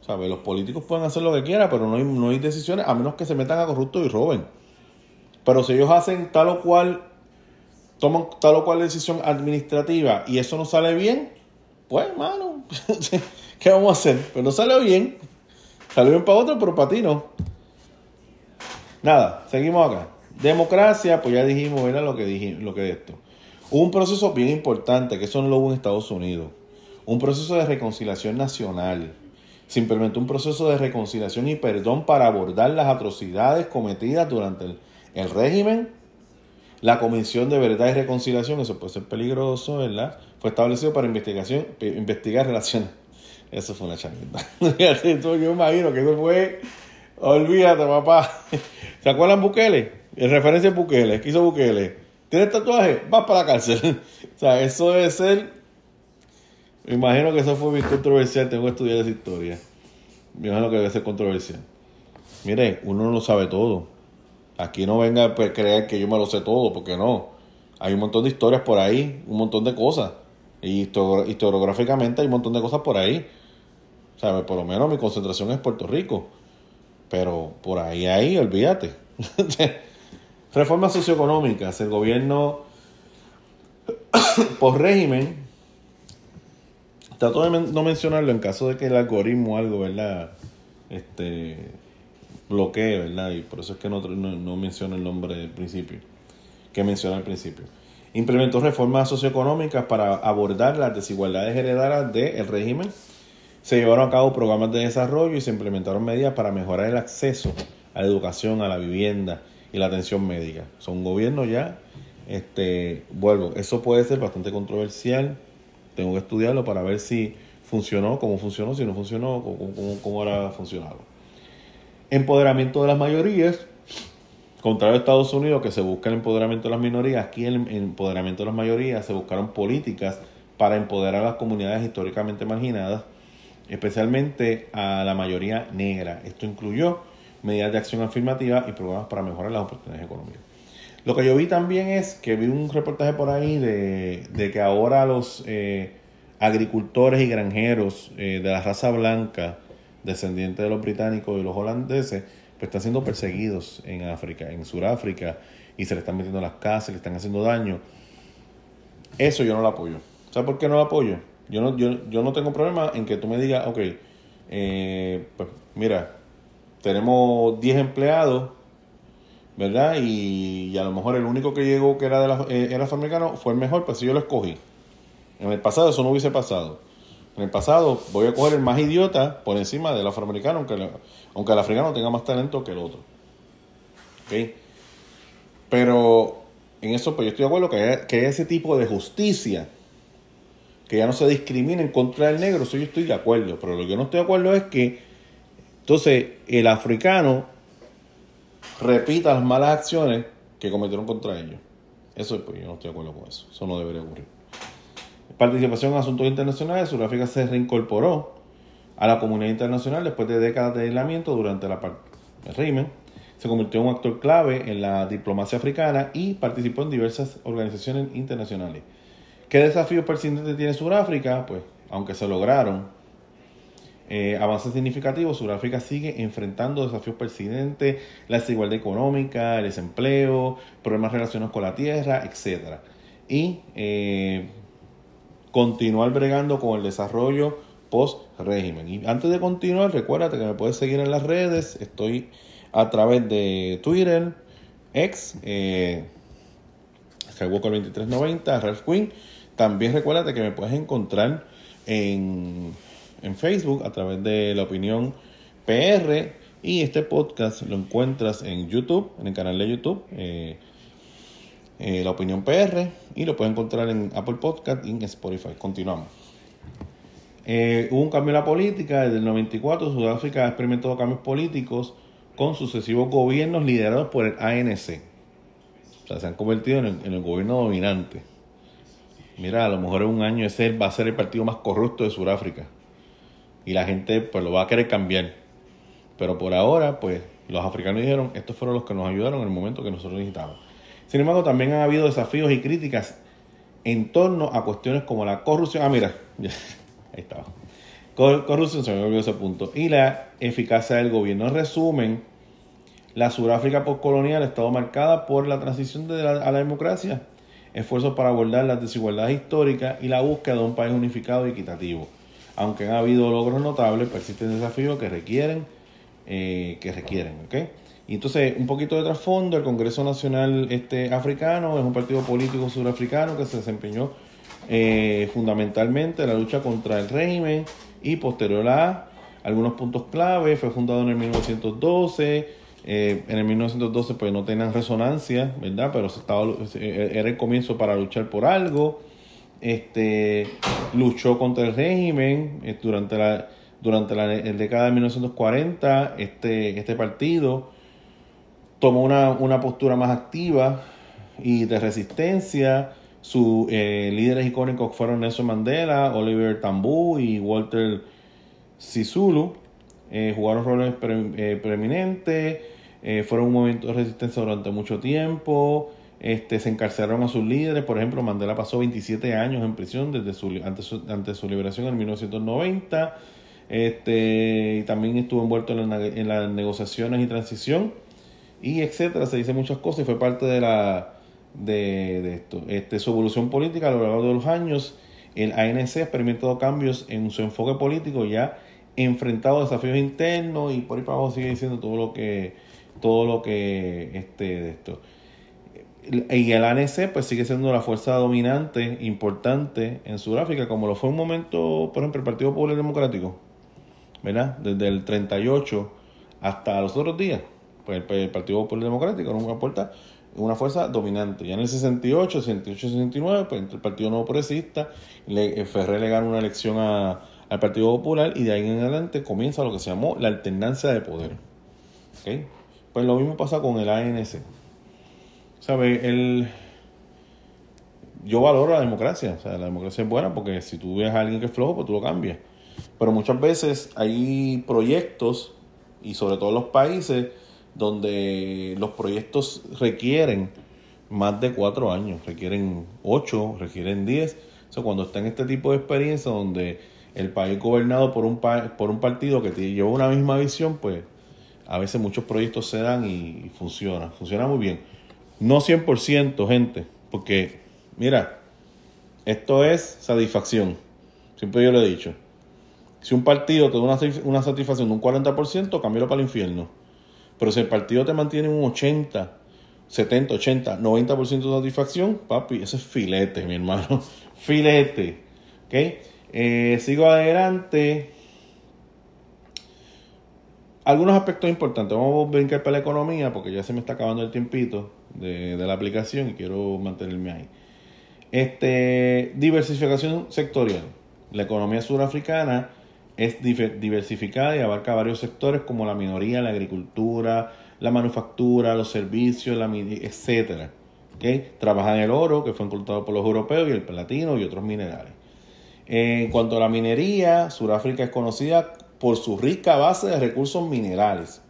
¿Sabe? Los políticos pueden hacer lo que quieran, pero no hay, no hay decisiones a menos que se metan a corruptos y roben. Pero si ellos hacen tal o cual, toman tal o cual decisión administrativa y eso no sale bien, pues, mano, ¿qué vamos a hacer? Pero pues no salió bien. Salió bien para otro, pero para ti no. Nada, seguimos acá. Democracia, pues ya dijimos, era lo que dijimos, lo que es esto. Un proceso bien importante, que eso no lo hubo en Estados Unidos. Un proceso de reconciliación nacional. Simplemente un proceso de reconciliación y perdón para abordar las atrocidades cometidas durante el, el régimen la Comisión de Verdad y Reconciliación, eso puede ser peligroso, ¿verdad? Fue establecido para investigación, investigar relaciones. Eso fue una entonces yo imagino que eso fue. Olvídate, papá. ¿Se acuerdan Bukele? En referencia a Bukele, ¿qué hizo Bukele? ¿Tienes tatuaje? Vas para la cárcel. o sea, eso debe ser. Me imagino que eso fue muy controversial. Tengo que estudiar esa historia. Me imagino que debe ser controversial. Mire, uno no lo sabe todo. Aquí no venga a creer que yo me lo sé todo, porque no. Hay un montón de historias por ahí, un montón de cosas. Y historiográficamente hay un montón de cosas por ahí. O sea, Por lo menos mi concentración es Puerto Rico. Pero por ahí, ahí, olvídate. Reformas socioeconómicas. El gobierno por régimen. Trato de no mencionarlo en caso de que el algoritmo algo, ¿verdad? Este, bloquee, ¿verdad? Y por eso es que no, no, menciona el nombre del principio, que menciona al principio. Implementó reformas socioeconómicas para abordar las desigualdades heredadas del régimen. Se llevaron a cabo programas de desarrollo y se implementaron medidas para mejorar el acceso a la educación, a la vivienda y la atención médica. Son gobiernos ya, este, vuelvo, eso puede ser bastante controversial. Tengo que estudiarlo para ver si funcionó, cómo funcionó, si no funcionó, cómo, cómo ahora ha funcionado empoderamiento de las mayorías, contrario a Estados Unidos que se busca el empoderamiento de las minorías, aquí el empoderamiento de las mayorías se buscaron políticas para empoderar a las comunidades históricamente marginadas, especialmente a la mayoría negra. Esto incluyó medidas de acción afirmativa y programas para mejorar las oportunidades económicas. Lo que yo vi también es que vi un reportaje por ahí de, que ahora los eh, agricultores y granjeros eh, de la raza blanca, descendientes de los británicos y los holandeses, pues están siendo perseguidos en África, en Sudáfrica, y se le están metiendo las casas, le están haciendo daño. Eso yo no lo apoyo. ¿Sabes por qué no lo apoyo? Yo no, yo, no tengo problema en que tú me digas, ok, eh, pues mira, tenemos 10 empleados, ¿verdad? Y, a lo mejor el único que llegó que era, de la, eh, era afroamericano fue el mejor, pues si yo lo escogí. En el pasado eso no hubiese pasado en el pasado, voy a coger el más idiota por encima del afroamericano, aunque, el, aunque el africano tenga más talento que el otro. ¿Okay? Pero en eso, pues yo estoy de acuerdo que haya, que ese tipo de justicia, que ya no se discrimina en contra el negro, eso yo estoy de acuerdo. Pero lo que yo no estoy de acuerdo es que entonces el africano repita las malas acciones que cometieron contra ellos. Eso, pues yo no estoy de acuerdo con eso. Eso no debería ocurrir. Participación en asuntos internacionales, Sudáfrica se reincorporó a la comunidad internacional después de décadas de aislamiento durante la el régimen. Se convirtió en un actor clave en la diplomacia africana y participó en diversas organizaciones internacionales. ¿Qué desafíos persistentes tiene Sudáfrica? Pues, aunque se lograron eh, avances significativos, Sudáfrica sigue enfrentando desafíos persistentes, la desigualdad económica, el desempleo, problemas relacionados con la tierra, etc. Y eh, continuar bregando con el desarrollo post-régimen. Y antes de continuar, recuérdate que me puedes seguir en las redes. Estoy a través de Twitter, ex, eh, Skywalker 2390, Ralph Queen. También recuérdate que me puedes encontrar en, Facebook a través de la opinión PR. Y este podcast lo encuentras en YouTube, en el canal de YouTube. Eh, eh, la Opinión PR, y lo pueden encontrar en Apple Podcast y en Spotify. Continuamos. Eh, hubo un cambio en la política. Desde el 94, Sudáfrica ha experimentado cambios políticos con sucesivos gobiernos liderados por el ANC. O sea, se han convertido en el, gobierno dominante. Mira, a lo mejor en un año ese va a ser el partido más corrupto de Sudáfrica. Y la gente pues lo va a querer cambiar. Pero por ahora, pues los africanos dijeron, estos fueron los que nos ayudaron en el momento que nosotros necesitábamos. Sin embargo, también han habido desafíos y críticas en torno a cuestiones como la corrupción. Ah, mira, ahí estaba. Corrupción, se me olvidó ese punto. Y la eficacia del gobierno. En resumen, la Sudáfrica postcolonial ha estado marcada por la transición a la democracia, esfuerzos para abordar las desigualdades históricas y la búsqueda de un país unificado y equitativo. Aunque han habido logros notables, persisten desafíos que requieren, eh, que requieren, ¿ok? Y entonces, un poquito de trasfondo, el Congreso Nacional este, Africano es un partido político surafricano que se desempeñó eh, fundamentalmente en la lucha contra el régimen y posterior a algunos puntos clave, fue fundado en el 1912, eh, en el 1912 pues no tenían resonancia, ¿verdad? Pero se estaba, e, era el comienzo para luchar por algo, este, luchó contra el régimen eh, durante la, durante la década de 1940, este, este partido tomó una, una postura más activa y de resistencia. Sus eh, líderes icónicos fueron Nelson Mandela, Oliver Tambú y Walter Sisulu. Eh, jugaron roles eh, preeminentes, fueron un movimiento de resistencia durante mucho tiempo. Este, se encarcelaron a sus líderes. Por ejemplo, Mandela pasó 27 años en prisión desde su, ante, su, liberación en 1990. Este, y también estuvo envuelto en, en las negociaciones y transición y etcétera. Se dice muchas cosas y fue parte de la de, esto. Este, su evolución política a lo largo de los años, el ANC ha experimentado cambios en su enfoque político, ya enfrentado desafíos internos y por ahí para abajo sigue diciendo todo lo que todo lo que este de esto. Y el ANC pues sigue siendo la fuerza dominante importante en Sudáfrica, como lo fue un momento, por ejemplo, el Partido Popular Democrático, ¿verdad? Desde el 38 hasta los otros días. Pues, el, el Partido Popular Democrático era una puerta una fuerza dominante. Ya en el 68, 68, 69, pues entre el Partido Nuevo Progresista, le, eh, Ferrer le gana una elección al Partido Popular y de ahí en adelante comienza lo que se llamó la alternancia de poder. Pues lo mismo pasa con el ANC. ¿Sabe? El, yo valoro la democracia. la democracia es buena porque si tú ves a alguien que es flojo, pues tú lo cambias. Pero muchas veces hay proyectos y sobre todo los países donde los proyectos requieren más de cuatro años, requieren ocho, requieren diez. cuando está en este tipo de experiencia donde el país gobernado por un, por un partido que lleva una misma visión, pues a veces muchos proyectos se dan y, funciona, funciona muy bien. No 100%, gente, porque mira, esto es satisfacción. Siempre yo lo he dicho. Si un partido te da una, satisfacción de un 40%, cámbialo para el infierno. Pero si el partido te mantiene un 80, 70, 80, 90% de satisfacción, papi, ese es filete, mi hermano. filete. ¿Ok? Eh, sigo adelante. Algunos aspectos importantes. Vamos a brincar para la economía porque ya se me está acabando el tiempito de, de la aplicación y quiero mantenerme ahí. Este, diversificación sectorial. La economía surafricana es diversificada y abarca varios sectores como la minoría, la agricultura, la manufactura, los servicios, la etcétera. ¿Okay? Trabaja en el oro, que fue encontrado por los europeos, y el platino y otros minerales. en cuanto a la minería, Sudáfrica es conocida por su rica base de recursos minerales.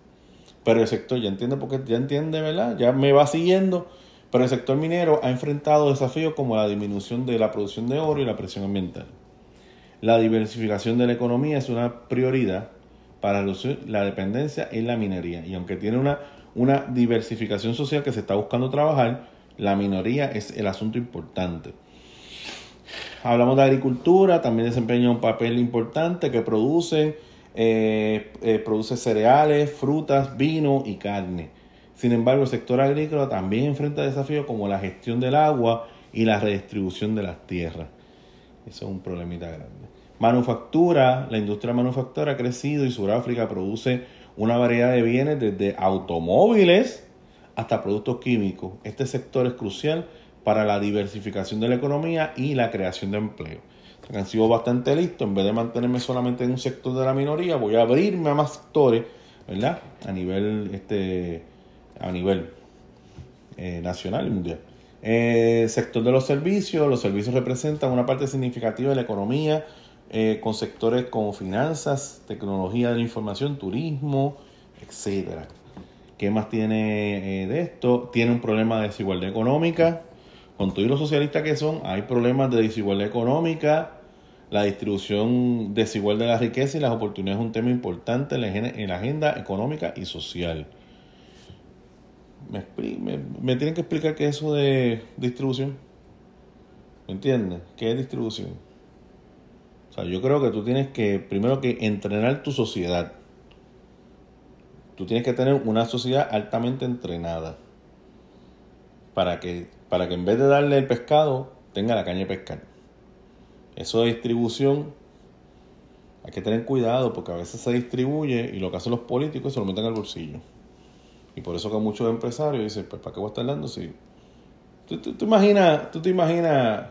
Pero el sector, ya entiende, porque ya entiende, ¿verdad? Ya me va siguiendo. Pero el sector minero ha enfrentado desafíos como la disminución de la producción de oro y la presión ambiental. La diversificación de la economía es una prioridad para la dependencia en la minería. Y aunque tiene una, diversificación social que se está buscando trabajar, la minoría es el asunto importante. Hablamos de agricultura, también desempeña un papel importante que producen, eh, eh, produce cereales, frutas, vino y carne. Sin embargo, el sector agrícola también enfrenta desafíos como la gestión del agua y la redistribución de las tierras. Eso es un problemita grande. Manufactura, la industria manufactura ha crecido y Sudáfrica produce una variedad de bienes desde automóviles hasta productos químicos. Este sector es crucial para la diversificación de la economía y la creación de empleo. Este Han sido bastante listos, en vez de mantenerme solamente en un sector de la minoría, voy a abrirme a más sectores, ¿verdad? A nivel, este, a nivel eh, nacional y mundial. Eh, sector de los servicios, los servicios representan una parte significativa de la economía eh, con sectores como finanzas, tecnología de la información, turismo, etcétera. ¿Qué más tiene eh, de esto? Tiene un problema de desigualdad económica. Con todos los socialistas que son, hay problemas de desigualdad económica, la distribución desigual de la riqueza y las oportunidades es un tema importante en la, agenda económica y social. Me, me, tienen que explicar qué es eso de distribución. ¿Me entienden? ¿Qué es distribución? O sea, yo creo que tú tienes que, primero que entrenar tu sociedad. Tú tienes que tener una sociedad altamente entrenada para que, para que en vez de darle el pescado, tenga la caña de pescar. Eso de distribución, hay que tener cuidado porque a veces se distribuye y lo que hacen los políticos se lo meten al bolsillo. Y por eso que muchos empresarios dicen, pues ¿para qué voy a estar dando si... imaginas, tú te imaginas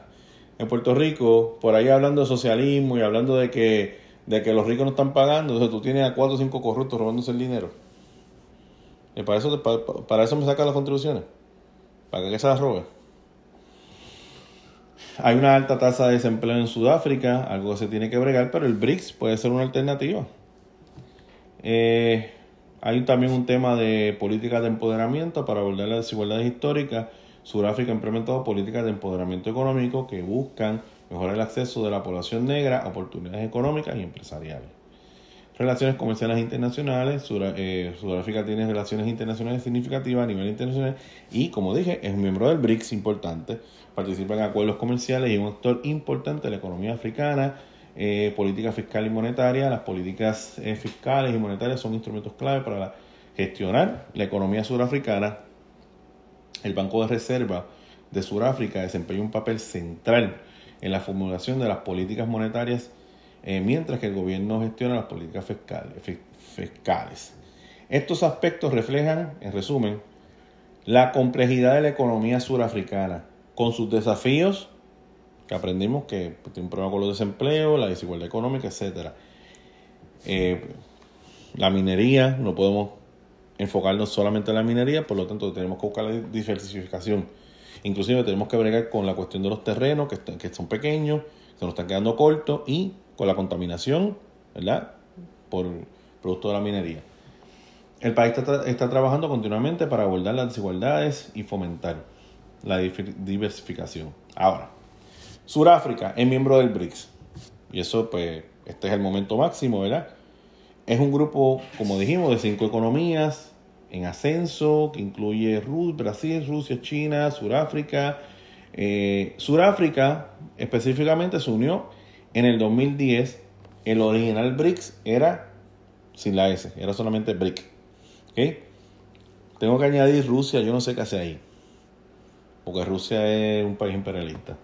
en Puerto Rico, por ahí hablando de socialismo y hablando de que, de que los ricos no están pagando, entonces tú tienes a cuatro o cinco corruptos robándose el dinero. Y para eso, para, eso me sacan las contribuciones, para que se las robe. Hay una alta tasa de desempleo en Sudáfrica, algo que se tiene que bregar, pero el BRICS puede ser una alternativa. Eh, hay también un tema de políticas de empoderamiento para abordar las desigualdades históricas Sudáfrica ha implementado políticas de empoderamiento económico que buscan mejorar el acceso de la población negra a oportunidades económicas y empresariales. Relaciones comerciales internacionales. Eh, Sudáfrica tiene relaciones internacionales significativas a nivel internacional y, como dije, es miembro del BRICS importante. Participa en acuerdos comerciales y es un actor importante de la economía africana. Eh, política fiscal y monetaria. Las políticas eh, fiscales y monetarias son instrumentos clave para gestionar la economía sudafricana el Banco de Reserva de Sudáfrica desempeña un papel central en la formulación de las políticas monetarias eh, mientras que el gobierno gestiona las políticas fiscales. Estos aspectos reflejan, en resumen, la complejidad de la economía surafricana, con sus desafíos, que aprendimos que tiene un problema con los desempleos, la desigualdad económica, etc. Eh, la minería, no podemos enfocarnos solamente en la minería, por lo tanto tenemos que buscar la diversificación. Inclusive tenemos que bregar con la cuestión de los terrenos que, que son pequeños, que nos están quedando cortos y con la contaminación, ¿verdad? Por producto de la minería. El país está, está trabajando continuamente para abordar las desigualdades y fomentar la diversificación. Ahora, Sudáfrica es miembro del BRICS. Y eso, pues, este es el momento máximo, ¿verdad? Es un grupo, como dijimos, de cinco economías en ascenso, que incluye Brasil, Rusia, China, Sudáfrica. Eh, Sudáfrica específicamente se unió en el 2010. El original BRICS era sin la S, era solamente BRIC. ¿Okay? Tengo que añadir Rusia, yo no sé qué hace ahí. Porque Rusia es un país imperialista.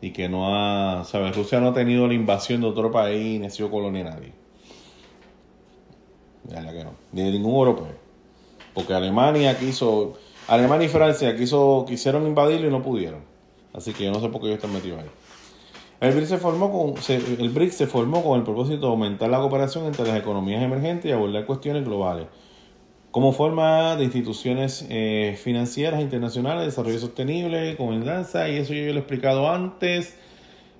Y que no ha, ¿sabes? Rusia no ha tenido la invasión de otro país ni ha sido colonia nadie. Ni de ningún europeo. Porque Alemania quiso. Alemania y Francia quiso, quisieron invadirlo y no pudieron. Así que yo no sé por qué yo están metidos ahí. El BRICS, se formó con, el BRICS se formó con el propósito de aumentar la cooperación entre las economías emergentes y abordar cuestiones globales, como forma de instituciones eh, financieras internacionales, desarrollo sostenible, gobernanza, y eso yo lo he explicado antes.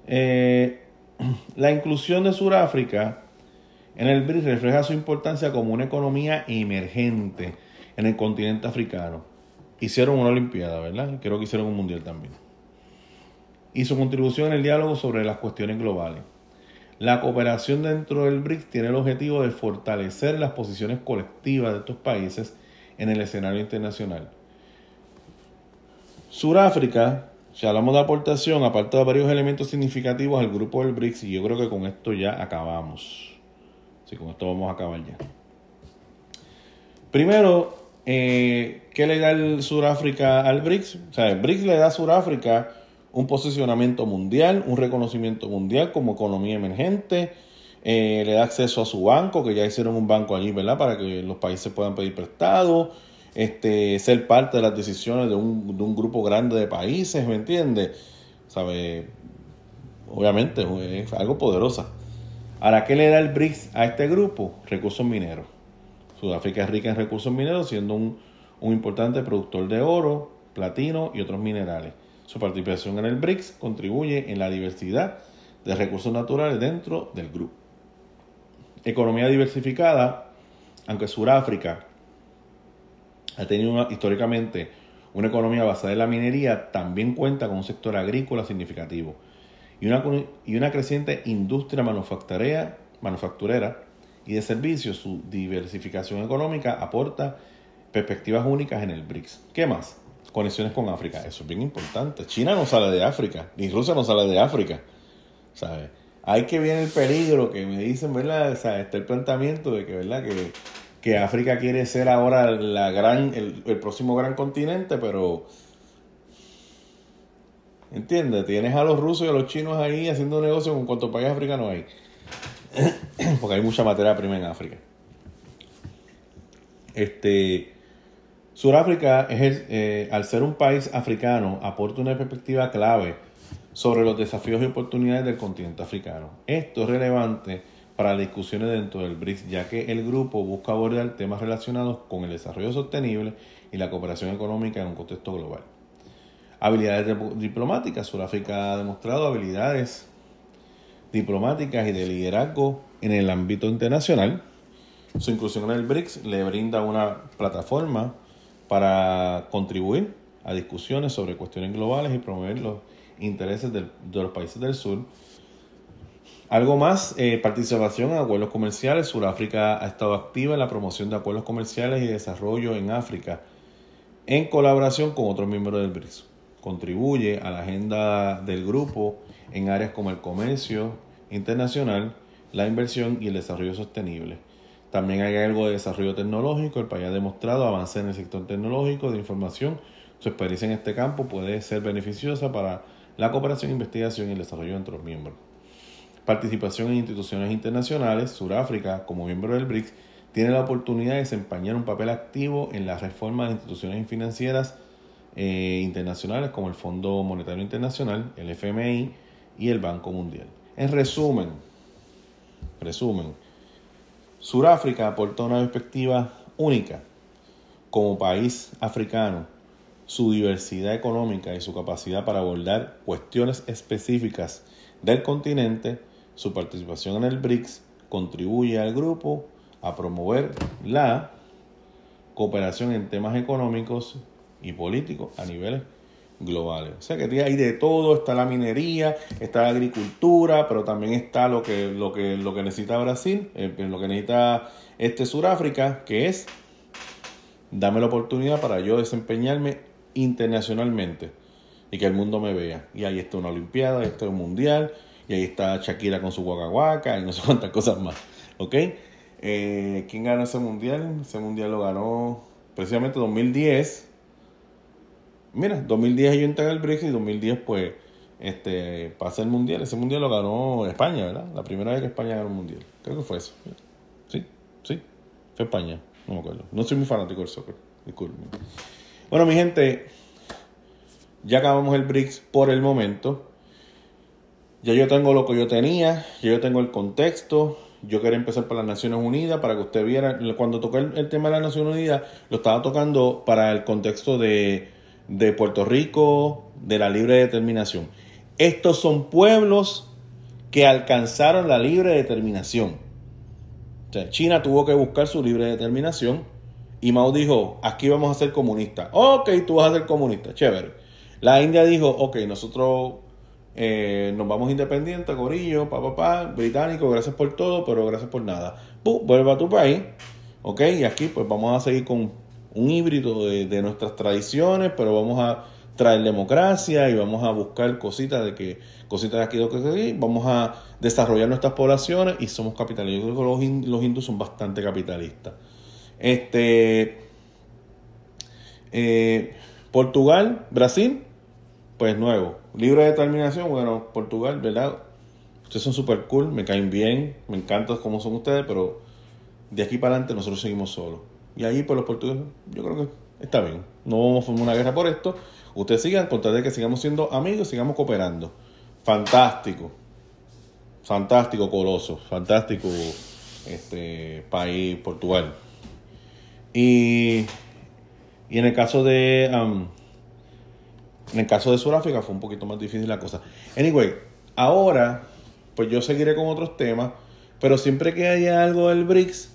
Eh, la inclusión de Sudáfrica en el BRICS refleja su importancia como una economía emergente en el continente africano. Hicieron una Olimpiada, ¿verdad? Creo que hicieron un Mundial también. Y su contribución en el diálogo sobre las cuestiones globales. La cooperación dentro del BRICS tiene el objetivo de fortalecer las posiciones colectivas de estos países en el escenario internacional. Suráfrica, si hablamos de aportación, aparte de varios elementos significativos al grupo del BRICS, y yo creo que con esto ya acabamos. Sí, con esto vamos a acabar ya. Primero, eh, ¿qué le da el Sudáfrica al BRICS? O sea, el BRICS le da a Sudáfrica un posicionamiento mundial, un reconocimiento mundial como economía emergente, eh, le da acceso a su banco, que ya hicieron un banco allí, ¿verdad? Para que los países puedan pedir prestado, este, ser parte de las decisiones de un, grupo grande de países, ¿me entiendes? ¿Sabe? Obviamente es algo poderosa. Ahora, ¿qué le da el BRICS a este grupo? Recursos mineros. Sudáfrica es rica en recursos mineros, siendo un, importante productor de oro, platino y otros minerales. Su participación en el BRICS contribuye en la diversidad de recursos naturales dentro del grupo. Economía diversificada, aunque Sudáfrica ha tenido históricamente una economía basada en la minería, también cuenta con un sector agrícola significativo y una, creciente industria manufacturera, manufacturera y de servicios, su diversificación económica aporta perspectivas únicas en el BRICS. ¿Qué más? Conexiones con África. Eso es bien importante. China no sale de África, ni Rusia no sale de África. sabe Ahí que viene el peligro que me dicen, ¿verdad? O sea, está el planteamiento de que, ¿verdad? Que, África quiere ser ahora la gran, el, el próximo gran continente, pero ¿Entiendes? Tienes a los rusos y a los chinos ahí haciendo negocios con cuantos países africanos hay. Porque hay mucha materia prima en África. Este, Sudáfrica, es eh, al ser un país africano, aporta una perspectiva clave sobre los desafíos y oportunidades del continente africano. Esto es relevante para las discusiones dentro del BRICS, ya que el grupo busca abordar temas relacionados con el desarrollo sostenible y la cooperación económica en un contexto global. Habilidades diplomáticas. Sudáfrica ha demostrado habilidades diplomáticas y de liderazgo en el ámbito internacional. Su inclusión en el BRICS le brinda una plataforma para contribuir a discusiones sobre cuestiones globales y promover los intereses de los países del sur. Algo más, eh, participación en acuerdos comerciales. Sudáfrica ha estado activa en la promoción de acuerdos comerciales y desarrollo en África en colaboración con otros miembros del BRICS contribuye a la agenda del grupo en áreas como el comercio internacional, la inversión y el desarrollo sostenible. También hay algo de desarrollo tecnológico, el país ha demostrado avance en el sector tecnológico de información, su experiencia en este campo puede ser beneficiosa para la cooperación, investigación y el desarrollo entre los miembros. Participación en instituciones internacionales, Sudáfrica, como miembro del BRICS, tiene la oportunidad de desempeñar un papel activo en la reforma de instituciones financieras eh, internacionales como el Fondo Monetario Internacional, el FMI y el Banco Mundial. En resumen, resumen, Sudáfrica aporta una perspectiva única como país africano. Su diversidad económica y su capacidad para abordar cuestiones específicas del continente, su participación en el BRICS contribuye al grupo a promover la cooperación en temas económicos, y políticos a niveles globales. O sea que hay de todo, está la minería, está la agricultura, pero también está lo que, lo que, lo que necesita Brasil, eh, lo que necesita este Suráfrica, que es dame la oportunidad para yo desempeñarme internacionalmente y que el mundo me vea. Y ahí está una Olimpiada, ahí este está un Mundial, y ahí está Shakira con su guacahuaca y no sé cuántas cosas más. ¿Ok? Eh, ¿Quién ganó ese Mundial? Ese Mundial lo ganó precisamente 2010 mira, 2010 yo entré el BRICS y 2010 pues este, pasa el mundial. Ese mundial lo ganó España, ¿verdad? La primera vez que España ganó un mundial. Creo que fue eso. Sí, sí, fue España. No me acuerdo. No soy muy fanático del soccer. Disculpen. Bueno, mi gente, ya acabamos el BRICS por el momento. Ya yo tengo lo que yo tenía, ya yo tengo el contexto. Yo quería empezar por las Naciones Unidas para que usted viera. Cuando toqué el tema de las Naciones Unidas, lo estaba tocando para el contexto de de Puerto Rico, de la libre determinación. Estos son pueblos que alcanzaron la libre determinación. China tuvo que buscar su libre determinación y Mao dijo, aquí vamos a ser comunistas. Ok, tú vas a ser comunista, chévere. La India dijo, ok, nosotros eh, nos vamos independientes, corillo, papá, británico, gracias por todo, pero gracias por nada. Pum, vuelve a tu país, ok, y aquí pues vamos a seguir con un híbrido de, nuestras tradiciones, pero vamos a traer democracia y vamos a buscar cositas de que cositas de aquí, de aquí, vamos a desarrollar nuestras poblaciones y somos capitalistas. Yo creo que los, hindus son bastante capitalistas. Este eh, Portugal, Brasil, pues nuevo. Libre determinación, bueno, Portugal, ¿verdad? Ustedes son súper cool, me caen bien, me encanta cómo son ustedes, pero de aquí para adelante nosotros seguimos solos. Y ahí, pues los portugueses, yo creo que está bien. No vamos a formar una guerra por esto. Ustedes sigan, con tal de que sigamos siendo amigos, sigamos cooperando. Fantástico. Fantástico, Coloso. Fantástico, este país, Portugal. Y, y en el caso de. en el caso de Sudáfrica fue un poquito más difícil la cosa. Anyway, ahora, pues yo seguiré con otros temas, pero siempre que haya algo del BRICS,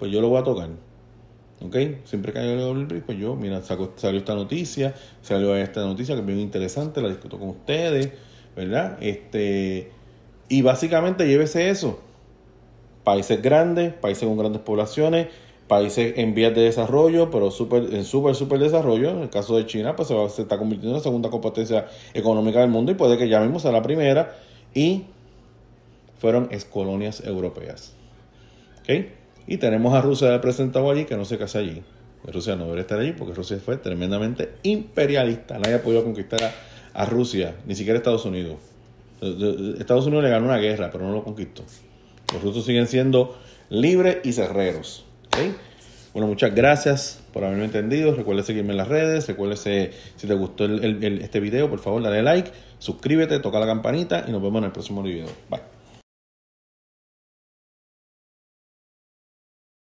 pues yo lo voy a tocar. ¿Ok? Siempre que hay doble pues yo, mira, salió esta noticia, salió esta noticia que es bien interesante, la discuto con ustedes, ¿verdad? Este, y básicamente llévese eso. Países grandes, países con grandes poblaciones, países en vías de desarrollo, pero en súper, súper desarrollo. En el caso de China, pues se, está convirtiendo en la segunda competencia económica del mundo y puede que ya mismo sea la primera. Y fueron colonias europeas. ¿Ok? Y tenemos a Rusia representado allí, que no se casa allí. Rusia no debería estar allí porque Rusia fue tremendamente imperialista. Nadie ha podido conquistar a, Rusia, ni siquiera Estados Unidos. Eh, eh, eh, Estados Unidos le ganó una guerra, pero no lo conquistó. Los rusos siguen siendo libres y cerreros. Bueno, muchas gracias por haberme entendido. Recuerda seguirme en las redes. Recuerda si te gustó este video, por favor, dale like, suscríbete, toca la campanita y nos vemos en el próximo video. Bye.